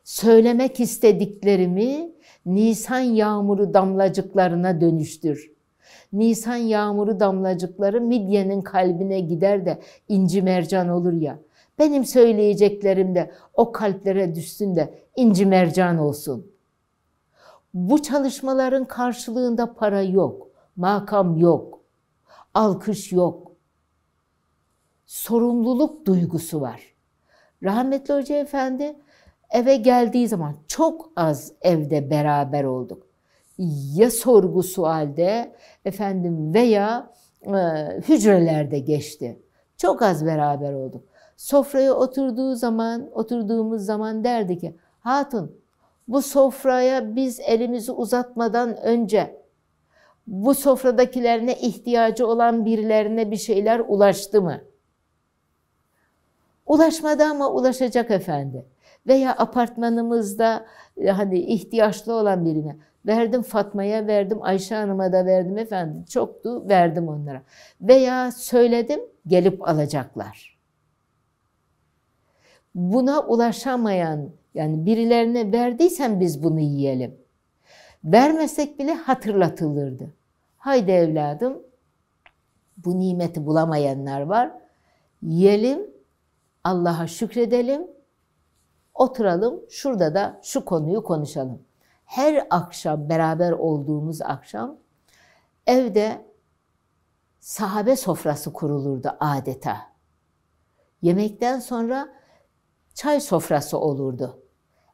söylemek istediklerimi Nisan yağmuru damlacıklarına dönüştür. Nisan yağmuru damlacıkları Midye'nin kalbine gider de inci mercan olur ya. Benim söyleyeceklerim de o kalplere düşsün de inci mercan olsun. Bu çalışmaların karşılığında para yok, makam yok, alkış yok. Sorumluluk duygusu var. Rahmetli Hoca Efendi Eve geldiği zaman çok az evde beraber olduk. Ya sorgu sualde efendim veya e, hücrelerde geçti. Çok az beraber olduk. Sofraya oturduğu zaman, oturduğumuz zaman derdi ki, Hatun bu sofraya biz elimizi uzatmadan önce bu sofradakilerine ihtiyacı olan birilerine bir şeyler ulaştı mı? Ulaşmadı ama ulaşacak efendi veya apartmanımızda e, hani ihtiyaçlı olan birine verdim Fatma'ya verdim Ayşe Hanım'a da verdim efendim çoktu verdim onlara veya söyledim gelip alacaklar. Buna ulaşamayan yani birilerine verdiysen biz bunu yiyelim. Vermesek bile hatırlatılırdı. Haydi evladım bu nimeti bulamayanlar var. Yiyelim, Allah'a şükredelim Oturalım şurada da şu konuyu konuşalım. Her akşam beraber olduğumuz akşam evde sahabe sofrası kurulurdu adeta. Yemekten sonra çay sofrası olurdu.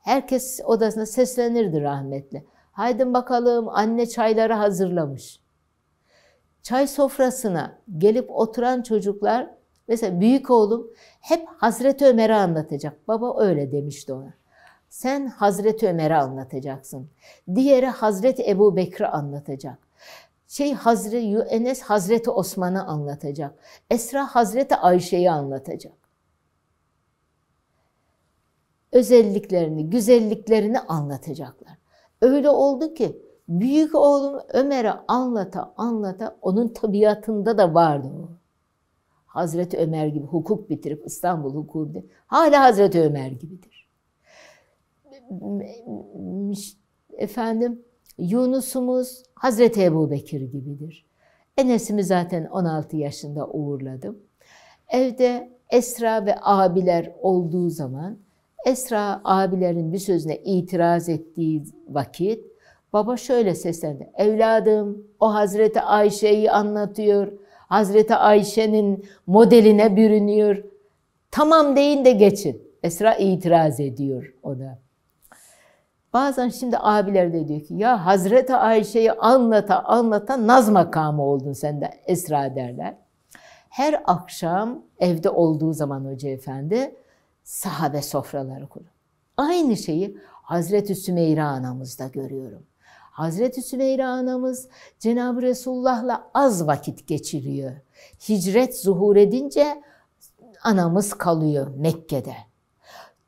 Herkes odasına seslenirdi rahmetli. Haydin bakalım anne çayları hazırlamış. Çay sofrasına gelip oturan çocuklar Mesela büyük oğlum hep Hazreti Ömer'e anlatacak. Baba öyle demişti ona. Sen Hazreti Ömer'e anlatacaksın. Diğeri Hazreti Ebu Bekir'e anlatacak. Şey Hazreti Enes Hazreti Osman'ı anlatacak. Esra Hazreti Ayşe'yi anlatacak. Özelliklerini, güzelliklerini anlatacaklar. Öyle oldu ki büyük oğlum Ömer'e anlata anlata onun tabiatında da vardı o. Hazreti Ömer gibi hukuk bitirip İstanbul hukuku bitirip hala Hazreti Ömer gibidir. Efendim Yunus'umuz Hazreti Ebu Bekir gibidir. Enes'imi zaten 16 yaşında uğurladım. Evde Esra ve abiler olduğu zaman Esra abilerin bir sözüne itiraz ettiği vakit baba şöyle seslendi. Evladım o Hazreti Ayşe'yi anlatıyor. Hazreti Ayşe'nin modeline bürünüyor. Tamam deyin de geçin. Esra itiraz ediyor ona. Bazen şimdi abiler de diyor ki ya Hazreti Ayşe'yi anlata anlata naz makamı oldun sen de Esra derler. Her akşam evde olduğu zaman Hoca Efendi sahabe sofraları kurur. Aynı şeyi Hazreti Sümeyra anamızda görüyorum. Hazreti Süleyra anamız Cenab-ı Resulullah'la az vakit geçiriyor. Hicret zuhur edince anamız kalıyor Mekke'de.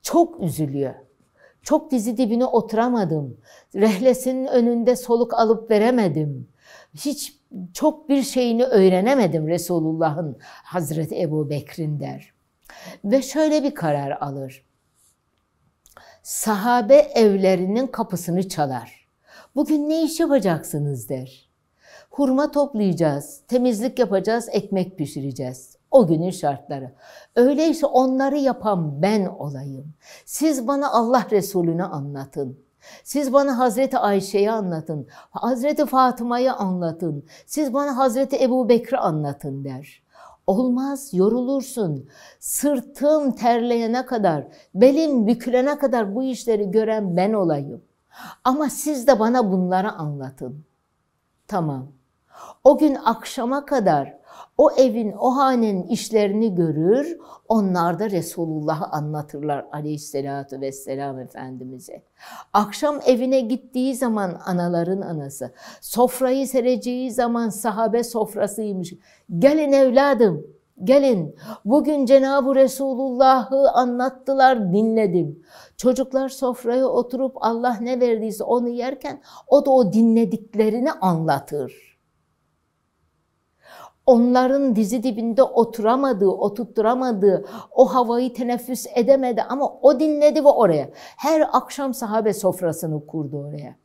Çok üzülüyor. Çok dizi dibine oturamadım. Rehlesinin önünde soluk alıp veremedim. Hiç çok bir şeyini öğrenemedim Resulullah'ın Hazreti Ebu Bekir'in der. Ve şöyle bir karar alır. Sahabe evlerinin kapısını çalar. Bugün ne iş yapacaksınız der. Hurma toplayacağız, temizlik yapacağız, ekmek pişireceğiz. O günün şartları. Öyleyse onları yapan ben olayım. Siz bana Allah Resulü'nü anlatın. Siz bana Hazreti Ayşe'yi anlatın. Hazreti Fatıma'yı anlatın. Siz bana Hazreti Ebu Bekir'i anlatın der. Olmaz, yorulursun. Sırtım terleyene kadar, belim bükülene kadar bu işleri gören ben olayım. Ama siz de bana bunları anlatın. Tamam. O gün akşama kadar o evin, o hanenin işlerini görür, onlar da Resulullah'ı anlatırlar aleyhissalatu vesselam Efendimiz'e. Akşam evine gittiği zaman anaların anası, sofrayı sereceği zaman sahabe sofrasıymış. Gelin evladım, Gelin bugün Cenab-ı Resulullah'ı anlattılar dinledim. Çocuklar sofraya oturup Allah ne verdiyse onu yerken o da o dinlediklerini anlatır. Onların dizi dibinde oturamadığı, oturtturamadığı, o havayı teneffüs edemedi ama o dinledi ve oraya. Her akşam sahabe sofrasını kurdu oraya.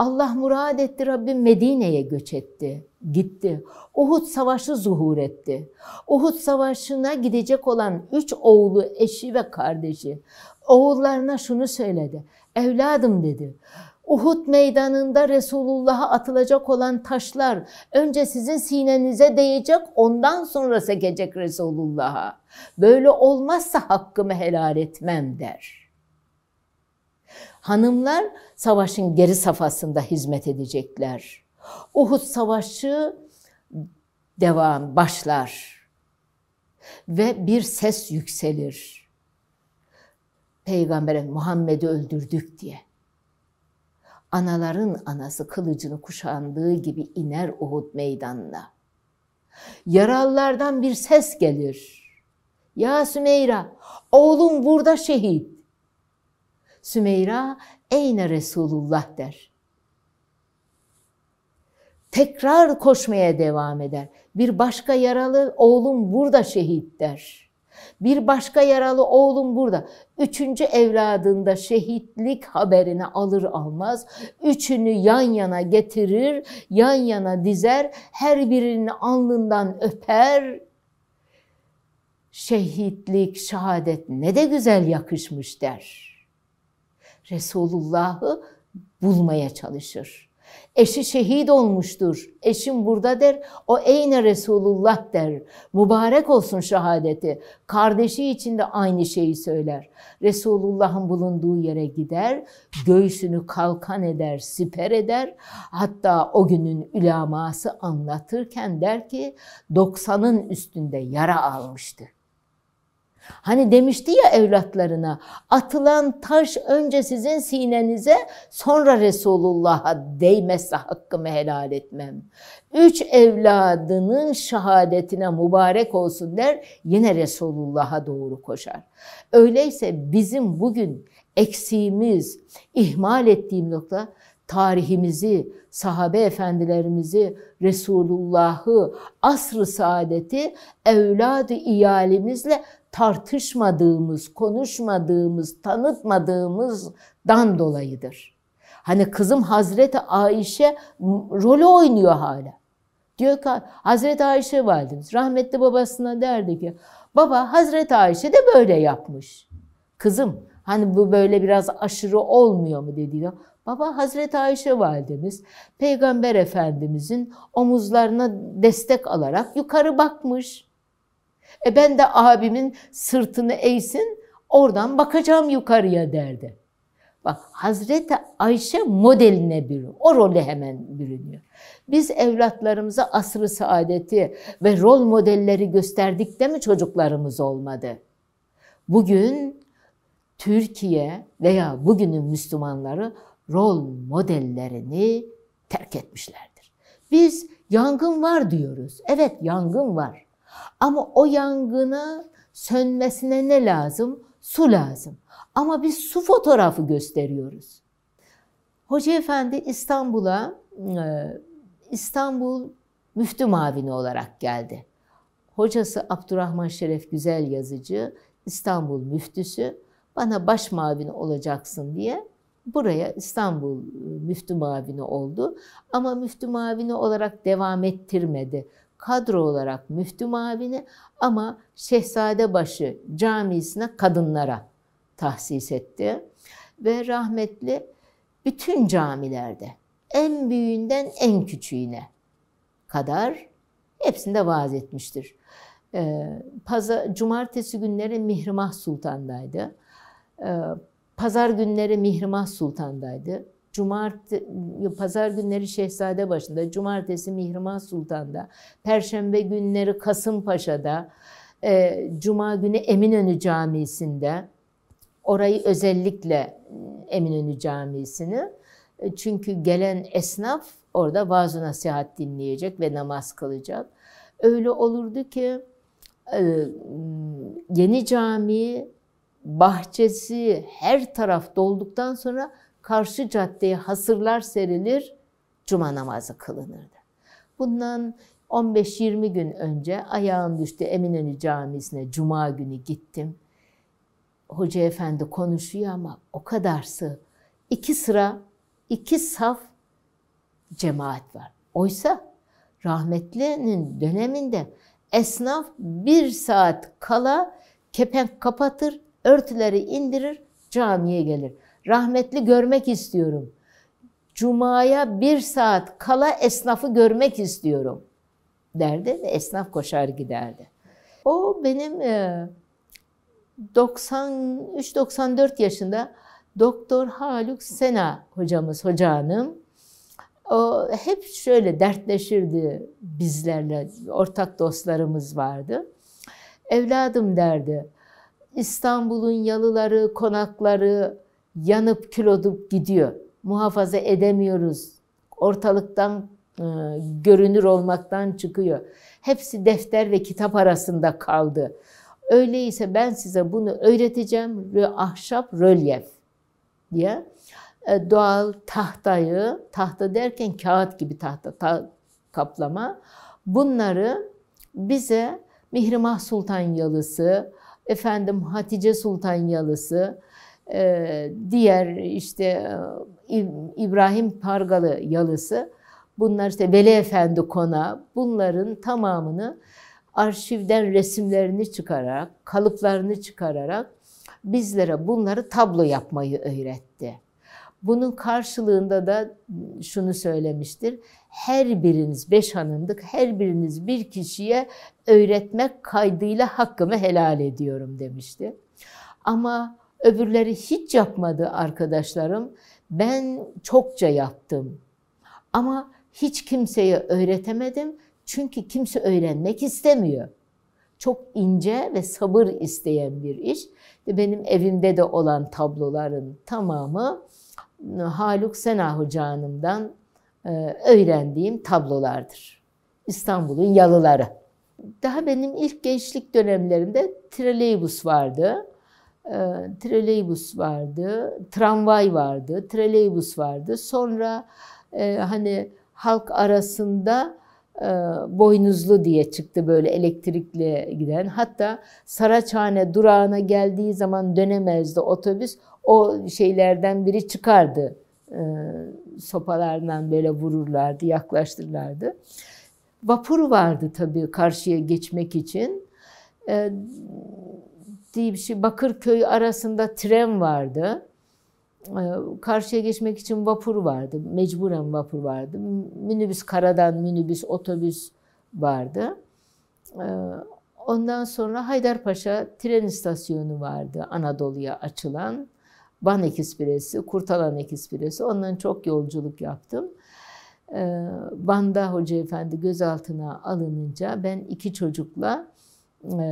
Allah murad etti Rabbim Medine'ye göç etti, gitti. Uhud Savaşı zuhur etti. Uhud Savaşı'na gidecek olan üç oğlu, eşi ve kardeşi oğullarına şunu söyledi. Evladım dedi. Uhud meydanında Resulullah'a atılacak olan taşlar önce sizin sinenize değecek ondan sonra sekecek Resulullah'a. Böyle olmazsa hakkımı helal etmem der.'' Hanımlar savaşın geri safhasında hizmet edecekler. Uhud Savaşı devam başlar ve bir ses yükselir. Peygamber'e Muhammed'i öldürdük diye. Anaların anası kılıcını kuşandığı gibi iner Uhud meydanına. Yaralılardan bir ses gelir. Ya Sümeyra, oğlum burada şehit. Sümeyra eyne Resulullah der. Tekrar koşmaya devam eder. Bir başka yaralı oğlum burada şehit der. Bir başka yaralı oğlum burada. Üçüncü evladında şehitlik haberini alır almaz üçünü yan yana getirir, yan yana dizer, her birini alnından öper. Şehitlik, şehadet ne de güzel yakışmış der.'' Resulullah'ı bulmaya çalışır. Eşi şehit olmuştur. Eşim burada der. O eyne Resulullah der. Mübarek olsun şehadeti. Kardeşi için de aynı şeyi söyler. Resulullah'ın bulunduğu yere gider. Göğsünü kalkan eder, siper eder. Hatta o günün ülaması anlatırken der ki 90'ın üstünde yara almıştı. Hani demişti ya evlatlarına, atılan taş önce sizin sinenize, sonra Resulullah'a değmezse hakkımı helal etmem. Üç evladının şehadetine mübarek olsun der, yine Resulullah'a doğru koşar. Öyleyse bizim bugün eksiğimiz, ihmal ettiğim nokta tarihimizi, sahabe efendilerimizi, Resulullah'ı, asr-ı saadeti evladı iyalimizle tartışmadığımız, konuşmadığımız, tanıtmadığımızdan dolayıdır. Hani kızım Hazreti Ayşe rolü oynuyor hala. Diyor ki Hazreti Ayşe validemiz rahmetli babasına derdi ki baba Hazreti Ayşe de böyle yapmış. Kızım hani bu böyle biraz aşırı olmuyor mu dediğinde baba Hazreti Ayşe validemiz Peygamber Efendimizin omuzlarına destek alarak yukarı bakmış. E ben de abimin sırtını eğsin, oradan bakacağım yukarıya derdi. Bak Hazreti Ayşe modeline bürün. O role hemen bürünüyor. Biz evlatlarımıza asrı saadeti ve rol modelleri gösterdik de mi çocuklarımız olmadı? Bugün Türkiye veya bugünün Müslümanları rol modellerini terk etmişlerdir. Biz yangın var diyoruz. Evet yangın var. Ama o yangını sönmesine ne lazım? Su lazım. Ama biz su fotoğrafı gösteriyoruz. Hoca Efendi İstanbul'a e, İstanbul müftü mavini olarak geldi. Hocası Abdurrahman Şeref Güzel yazıcı, İstanbul müftüsü bana baş mavini olacaksın diye buraya İstanbul e, müftü mavini oldu. Ama müftü mavini olarak devam ettirmedi kadro olarak müftü mavini ama Şehzadebaşı camisine kadınlara tahsis etti. Ve rahmetli bütün camilerde en büyüğünden en küçüğüne kadar hepsinde vaaz etmiştir. Ee, Paza, cumartesi günleri Mihrimah Sultan'daydı. Ee, Pazar günleri Mihrimah Sultan'daydı. Cumart ıı, pazar günleri Şehzade başında, cumartesi Mihrimah Sultan'da, perşembe günleri Kasımpaşa'da, e, cuma günü Eminönü Camii'sinde, Orayı özellikle ıı, Eminönü Camii'sini, ıı, Çünkü gelen esnaf orada vaaz-ı nasihat dinleyecek ve namaz kılacak. Öyle olurdu ki yeni cami bahçesi her taraf dolduktan sonra karşı caddeye hasırlar serilir, cuma namazı kılınırdı. Bundan 15-20 gün önce ayağım düştü Eminönü Camisi'ne cuma günü gittim. Hoca efendi konuşuyor ama o kadar sığ. İki sıra, iki saf cemaat var. Oysa rahmetlinin döneminde esnaf bir saat kala kepenk kapatır, örtüleri indirir, camiye gelir. Rahmetli görmek istiyorum. Cuma'ya bir saat kala esnafı görmek istiyorum derdi ve esnaf koşar giderdi. O benim 93-94 e, yaşında Doktor Haluk Sena hocamız, hoca hanım. O hep şöyle dertleşirdi bizlerle, ortak dostlarımız vardı. Evladım derdi, İstanbul'un yalıları, konakları, yanıp kül olup gidiyor. Muhafaza edemiyoruz. Ortalıktan e, görünür olmaktan çıkıyor. Hepsi defter ve kitap arasında kaldı. Öyleyse ben size bunu öğreteceğim. Rö ahşap rölyef diye e, doğal tahtayı, tahta derken kağıt gibi tahta ta, kaplama. Bunları bize Mihrimah Sultan Yalısı, efendim Hatice Sultan Yalısı, ee, diğer işte e, İbrahim Pargalı yalısı, bunlar işte Veli Efendi Kona, bunların tamamını arşivden resimlerini çıkararak, kalıplarını çıkararak bizlere bunları tablo yapmayı öğretti. Bunun karşılığında da şunu söylemiştir. Her biriniz, beş hanımdık, her biriniz bir kişiye öğretmek kaydıyla hakkımı helal ediyorum demişti. Ama Öbürleri hiç yapmadı arkadaşlarım. Ben çokça yaptım. Ama hiç kimseye öğretemedim. Çünkü kimse öğrenmek istemiyor. Çok ince ve sabır isteyen bir iş. Benim evimde de olan tabloların tamamı Haluk Sena Hoca'nımdan e, öğrendiğim tablolardır. İstanbul'un yalıları. Daha benim ilk gençlik dönemlerimde trolleybus vardı e, ee, treleybus vardı, tramvay vardı, treleybus vardı. Sonra e, hani halk arasında e, boynuzlu diye çıktı böyle elektrikli giden. Hatta Saraçhane durağına geldiği zaman dönemezdi otobüs. O şeylerden biri çıkardı. E, sopalarından böyle vururlardı, yaklaştırlardı. Vapur vardı tabii karşıya geçmek için. Ee, ciddi bir şey. Bakırköy arasında tren vardı. Ee, karşıya geçmek için vapur vardı. Mecburen vapur vardı. Minibüs karadan, minibüs, otobüs vardı. Ee, ondan sonra Haydarpaşa tren istasyonu vardı Anadolu'ya açılan. Van Ekspresi, Kurtalan Ekspresi. Ondan çok yolculuk yaptım. Ee, Van'da Hoca Efendi gözaltına alınınca ben iki çocukla e,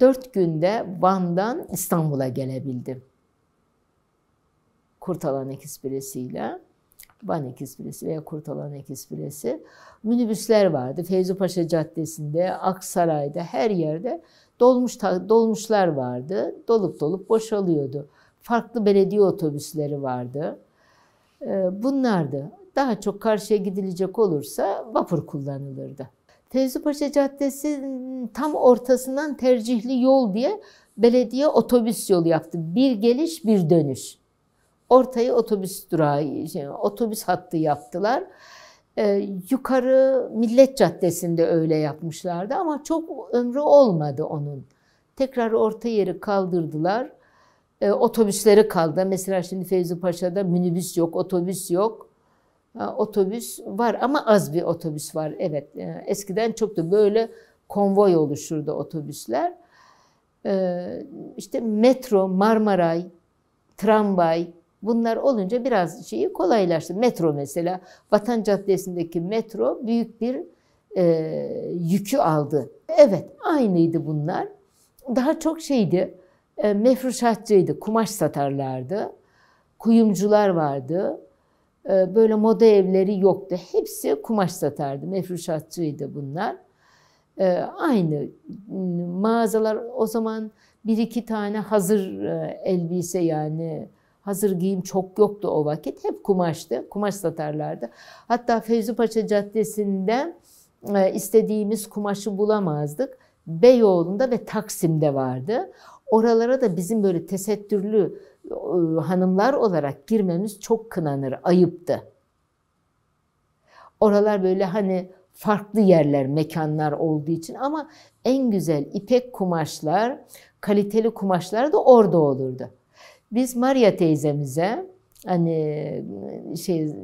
Dört günde Van'dan İstanbul'a gelebildim. Kurtalan Ekspresi'yle. Van Ekspresi veya Kurtalan Ekspresi. Minibüsler vardı. Feyzi Paşa Caddesi'nde, Aksaray'da, her yerde dolmuş dolmuşlar vardı. Dolup dolup boşalıyordu. Farklı belediye otobüsleri vardı. Ee, Bunlardı. Daha çok karşıya gidilecek olursa vapur kullanılırdı. Tevzi Paşa Caddesi'nin ıı, tam ortasından tercihli yol diye belediye otobüs yolu yaptı. Bir geliş bir dönüş. Ortayı otobüs durağı, şey, otobüs hattı yaptılar. Ee, yukarı Millet Caddesi'nde öyle yapmışlardı ama çok ömrü olmadı onun. Tekrar orta yeri kaldırdılar. Ee, otobüsleri kaldı. Mesela şimdi Fevzi Paşa'da minibüs yok, otobüs yok otobüs var ama az bir otobüs var evet. E, eskiden çok da böyle konvoy oluşurdu otobüsler. E, işte metro, Marmaray, tramvay bunlar olunca biraz şeyi kolaylaştı. Metro mesela Vatan Caddesi'ndeki metro büyük bir e, yükü aldı. Evet aynıydı bunlar. Daha çok şeydi e, mefruşatçıydı, kumaş satarlardı, kuyumcular vardı. Ee, böyle moda evleri yoktu. Hepsi kumaş satardı. Mefruşatçıydı bunlar. Ee, aynı mağazalar o zaman bir iki tane hazır e, elbise yani hazır giyim çok yoktu o vakit. Hep kumaştı. Kumaş satarlardı. Hatta Fevzi Paşa Caddesi'nde e, istediğimiz kumaşı bulamazdık. Beyoğlu'nda ve Taksim'de vardı. Oralara da bizim böyle tesettürlü e, hanımlar olarak girmemiz çok kınanır, ayıptı. Oralar böyle hani farklı yerler, mekanlar olduğu için ama en güzel ipek kumaşlar, kaliteli kumaşlar da orada olurdu. Biz Maria teyzemize, hani şey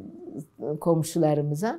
komşularımıza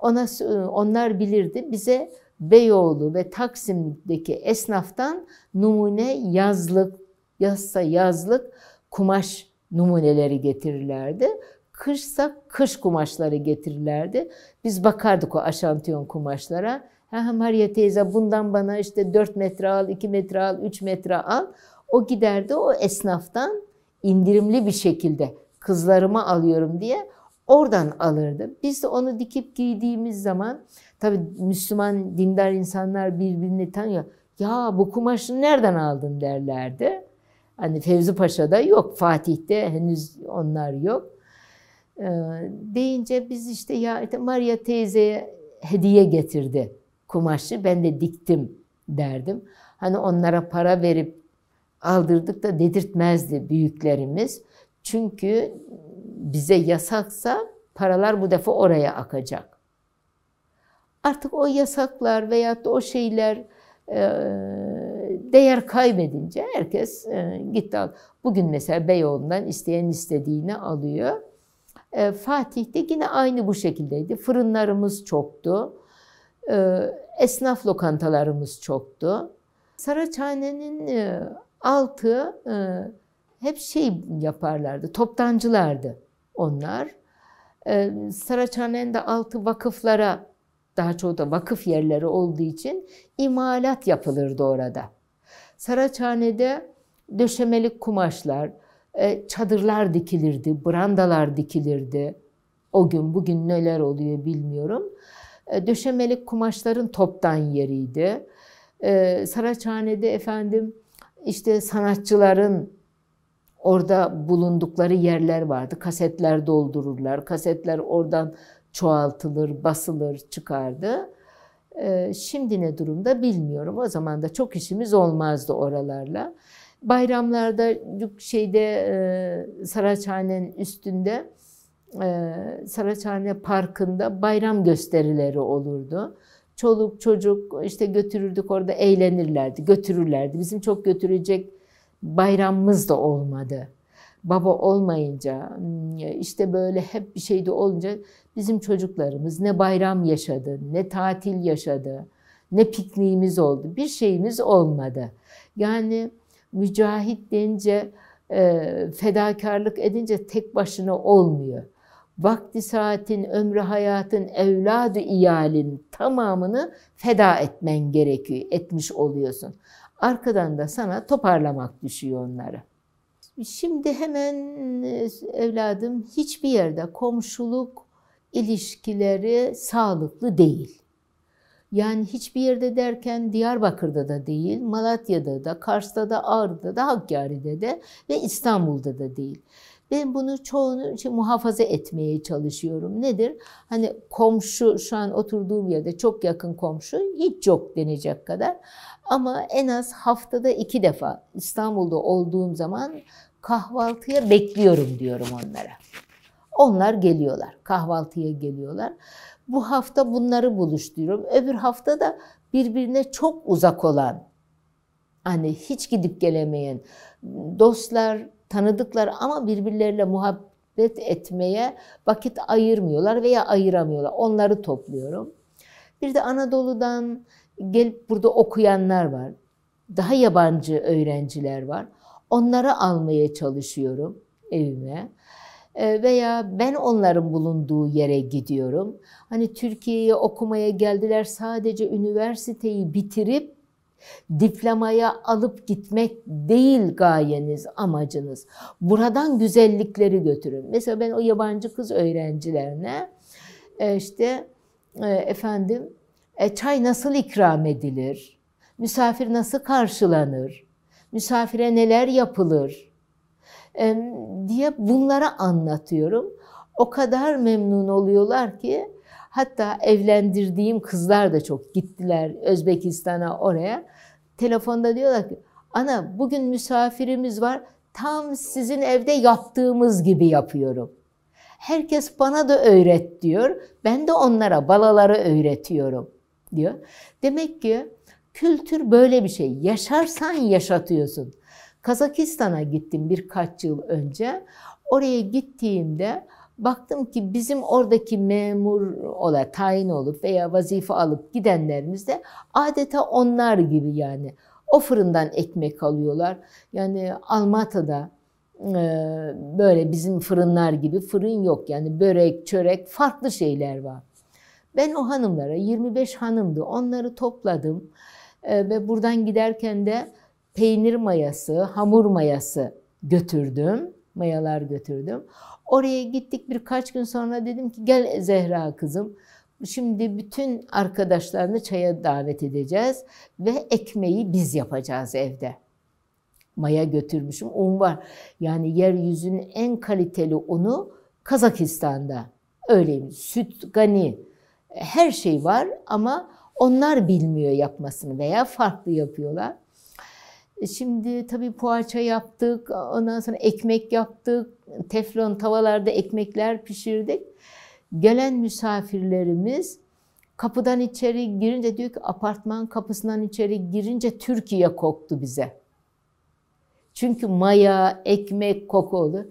ona onlar bilirdi bize Beyoğlu ve Taksim'deki esnaftan numune yazlık yazsa yazlık kumaş numuneleri getirirlerdi. Kışsa kış kumaşları getirirlerdi. Biz bakardık o aşantiyon kumaşlara. Ha Maria teyze bundan bana işte 4 metre al, 2 metre al, 3 metre al. O giderdi o esnaftan indirimli bir şekilde kızlarıma alıyorum diye oradan alırdı. Biz de onu dikip giydiğimiz zaman tabi Müslüman dindar insanlar birbirini tanıyor. Ya bu kumaşı nereden aldın derlerdi. Hani Fevzi Paşa'da yok, Fatih'te henüz onlar yok. Ee, deyince biz işte ya işte Maria teyzeye hediye getirdi kumaşı, ben de diktim derdim. Hani onlara para verip aldırdık da dedirtmezdi büyüklerimiz. Çünkü bize yasaksa paralar bu defa oraya akacak. Artık o yasaklar veyahut da o şeyler e, değer kaybedince herkes e, gitti al. Bugün mesela Beyoğlu'ndan isteyen istediğini alıyor. E, Fatih'te yine aynı bu şekildeydi. Fırınlarımız çoktu. E, esnaf lokantalarımız çoktu. Saraçhane'nin e, altı e, hep şey yaparlardı, toptancılardı onlar. E, Saraçhane'nin de altı vakıflara, daha çoğu da vakıf yerleri olduğu için imalat yapılırdı orada. Saraçhane'de döşemelik kumaşlar, e, çadırlar dikilirdi, brandalar dikilirdi. O gün bugün neler oluyor bilmiyorum. E, döşemelik kumaşların toptan yeriydi. E, Saraçhane'de efendim işte sanatçıların orada bulundukları yerler vardı. Kasetler doldururlar. Kasetler oradan çoğaltılır, basılır, çıkardı. Ee, şimdi ne durumda bilmiyorum. O zaman da çok işimiz olmazdı oralarla. Bayramlarda şeyde e, Saraçhane'nin üstünde e, Saraçhane Parkı'nda bayram gösterileri olurdu. Çoluk çocuk işte götürürdük orada eğlenirlerdi, götürürlerdi. Bizim çok götürecek bayramımız da olmadı. Baba olmayınca işte böyle hep bir şeyde olunca Bizim çocuklarımız ne bayram yaşadı, ne tatil yaşadı, ne pikniğimiz oldu. Bir şeyimiz olmadı. Yani mücahit denince, e, fedakarlık edince tek başına olmuyor. Vakti saatin, ömrü hayatın, evladı iyalin tamamını feda etmen gerekiyor, etmiş oluyorsun. Arkadan da sana toparlamak düşüyor onları. Şimdi hemen e, evladım hiçbir yerde komşuluk ilişkileri sağlıklı değil. Yani hiçbir yerde derken Diyarbakır'da da değil, Malatya'da da, Kars'ta da, Ağrı'da da, Hakkari'de de ve İstanbul'da da değil. Ben bunu çoğunu işte muhafaza etmeye çalışıyorum. Nedir? Hani komşu şu an oturduğum yerde çok yakın komşu hiç yok denecek kadar. Ama en az haftada iki defa İstanbul'da olduğum zaman kahvaltıya bekliyorum diyorum onlara. Onlar geliyorlar, kahvaltıya geliyorlar. Bu hafta bunları buluşturuyorum. Öbür hafta da birbirine çok uzak olan, hani hiç gidip gelemeyen dostlar, tanıdıklar ama birbirleriyle muhabbet etmeye vakit ayırmıyorlar veya ayıramıyorlar. Onları topluyorum. Bir de Anadolu'dan gelip burada okuyanlar var. Daha yabancı öğrenciler var. Onları almaya çalışıyorum evime. Ee, veya ben onların bulunduğu yere gidiyorum. Hani Türkiye'ye okumaya geldiler sadece üniversiteyi bitirip diplomaya alıp gitmek değil gayeniz, amacınız. Buradan güzellikleri götürün. Mesela ben o yabancı kız öğrencilerine e, işte e, efendim e, çay nasıl ikram edilir? Misafir nasıl karşılanır? Misafire neler yapılır? diye bunlara anlatıyorum. O kadar memnun oluyorlar ki hatta evlendirdiğim kızlar da çok gittiler Özbekistan'a oraya. Telefonda diyorlar ki ana bugün misafirimiz var tam sizin evde yaptığımız gibi yapıyorum. Herkes bana da öğret diyor. Ben de onlara balaları öğretiyorum diyor. Demek ki kültür böyle bir şey. Yaşarsan yaşatıyorsun. Kazakistan'a gittim birkaç yıl önce. Oraya gittiğimde baktım ki bizim oradaki memur ola tayin olup veya vazife alıp gidenlerimiz de adeta onlar gibi yani. O fırından ekmek alıyorlar. Yani Almata'da e, böyle bizim fırınlar gibi fırın yok. Yani börek, çörek farklı şeyler var. Ben o hanımlara 25 hanımdı onları topladım e, ve buradan giderken de peynir mayası, hamur mayası götürdüm. Mayalar götürdüm. Oraya gittik birkaç gün sonra dedim ki gel Zehra kızım. Şimdi bütün arkadaşlarını çaya davet edeceğiz ve ekmeği biz yapacağız evde. Maya götürmüşüm. Un var. Yani yeryüzünün en kaliteli unu Kazakistan'da. Öyleymiş. Süt, gani her şey var ama onlar bilmiyor yapmasını veya farklı yapıyorlar. E, şimdi tabii poğaça yaptık, ondan sonra ekmek yaptık, teflon tavalarda ekmekler pişirdik. Gelen misafirlerimiz kapıdan içeri girince diyor ki apartman kapısından içeri girince Türkiye koktu bize. Çünkü maya, ekmek kokulu.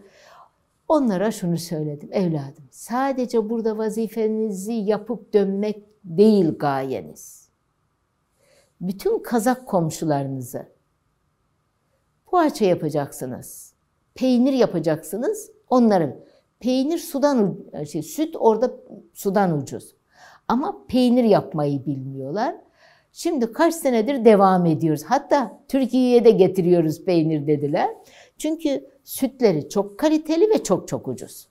Onlara şunu söyledim evladım. Sadece burada vazifenizi yapıp dönmek değil gayeniz. Bütün Kazak komşularınızı poğaça yapacaksınız. Peynir yapacaksınız. Onların peynir sudan şey, süt orada sudan ucuz. Ama peynir yapmayı bilmiyorlar. Şimdi kaç senedir devam ediyoruz. Hatta Türkiye'ye de getiriyoruz peynir dediler. Çünkü sütleri çok kaliteli ve çok çok ucuz.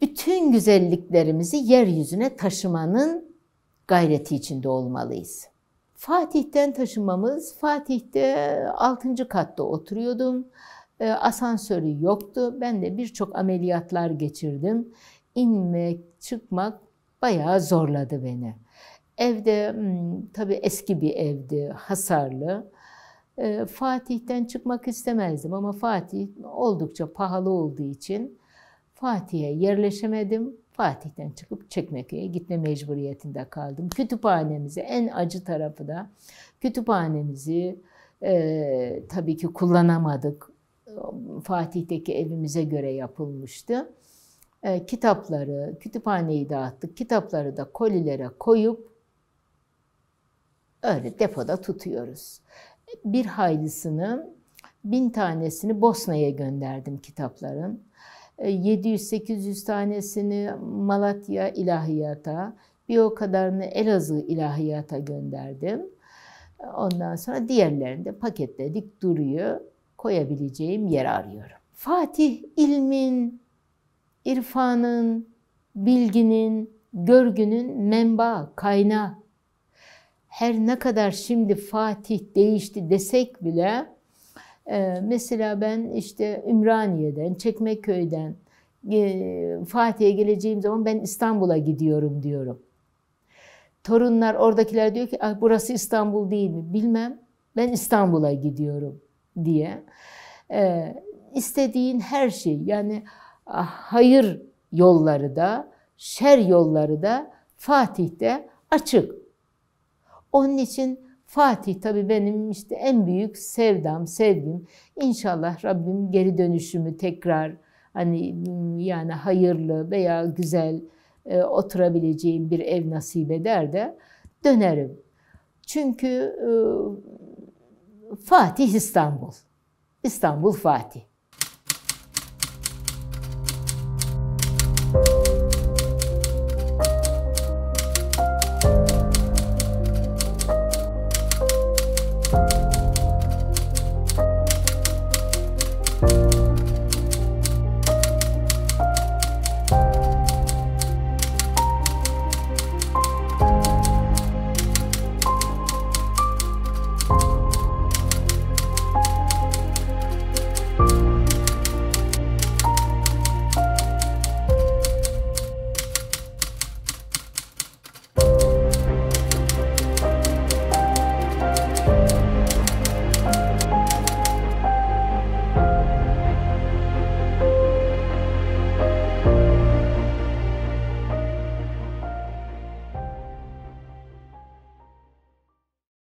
Bütün güzelliklerimizi yeryüzüne taşımanın gayreti içinde olmalıyız. Fatih'ten taşınmamız, Fatih'te 6. E, katta oturuyordum. E, asansörü yoktu. Ben de birçok ameliyatlar geçirdim. İnmek, çıkmak bayağı zorladı beni. Evde hmm, tabii eski bir evdi, hasarlı. E, Fatih'ten çıkmak istemezdim ama Fatih oldukça pahalı olduğu için Fatih'e yerleşemedim. Fatih'ten çıkıp Çekmeköy'e gitme mecburiyetinde kaldım. Kütüphanemizi en acı tarafı da kütüphanemizi e, tabii ki kullanamadık. Fatih'teki evimize göre yapılmıştı. E, kitapları, kütüphaneyi dağıttık. Kitapları da kolilere koyup öyle depoda tutuyoruz. Bir haylisini, bin tanesini Bosna'ya gönderdim kitapların. 700-800 e, tanesini Malatya ilahiyata, bir o kadarını Elazığ ilahiyata gönderdim. Ondan sonra diğerlerini de paketledik duruyor. Koyabileceğim yer arıyorum. Fatih ilmin, irfanın, bilginin, görgünün menba, kaynağı. Her ne kadar şimdi Fatih değişti desek bile ee, mesela ben işte Ümraniye'den, Çekmeköy'den e, Fatih'e geleceğim zaman ben İstanbul'a gidiyorum diyorum. Torunlar oradakiler diyor ki ah, burası İstanbul değil mi? Bilmem ben İstanbul'a gidiyorum diye. Ee, istediğin her şey yani ah, hayır yolları da şer yolları da Fatih'te açık. Onun için Fatih tabii benim işte en büyük sevdam, sevgim. İnşallah Rabbim geri dönüşümü tekrar hani yani hayırlı veya güzel e, oturabileceğim bir ev nasip eder de dönerim. Çünkü e, Fatih İstanbul. İstanbul Fatih.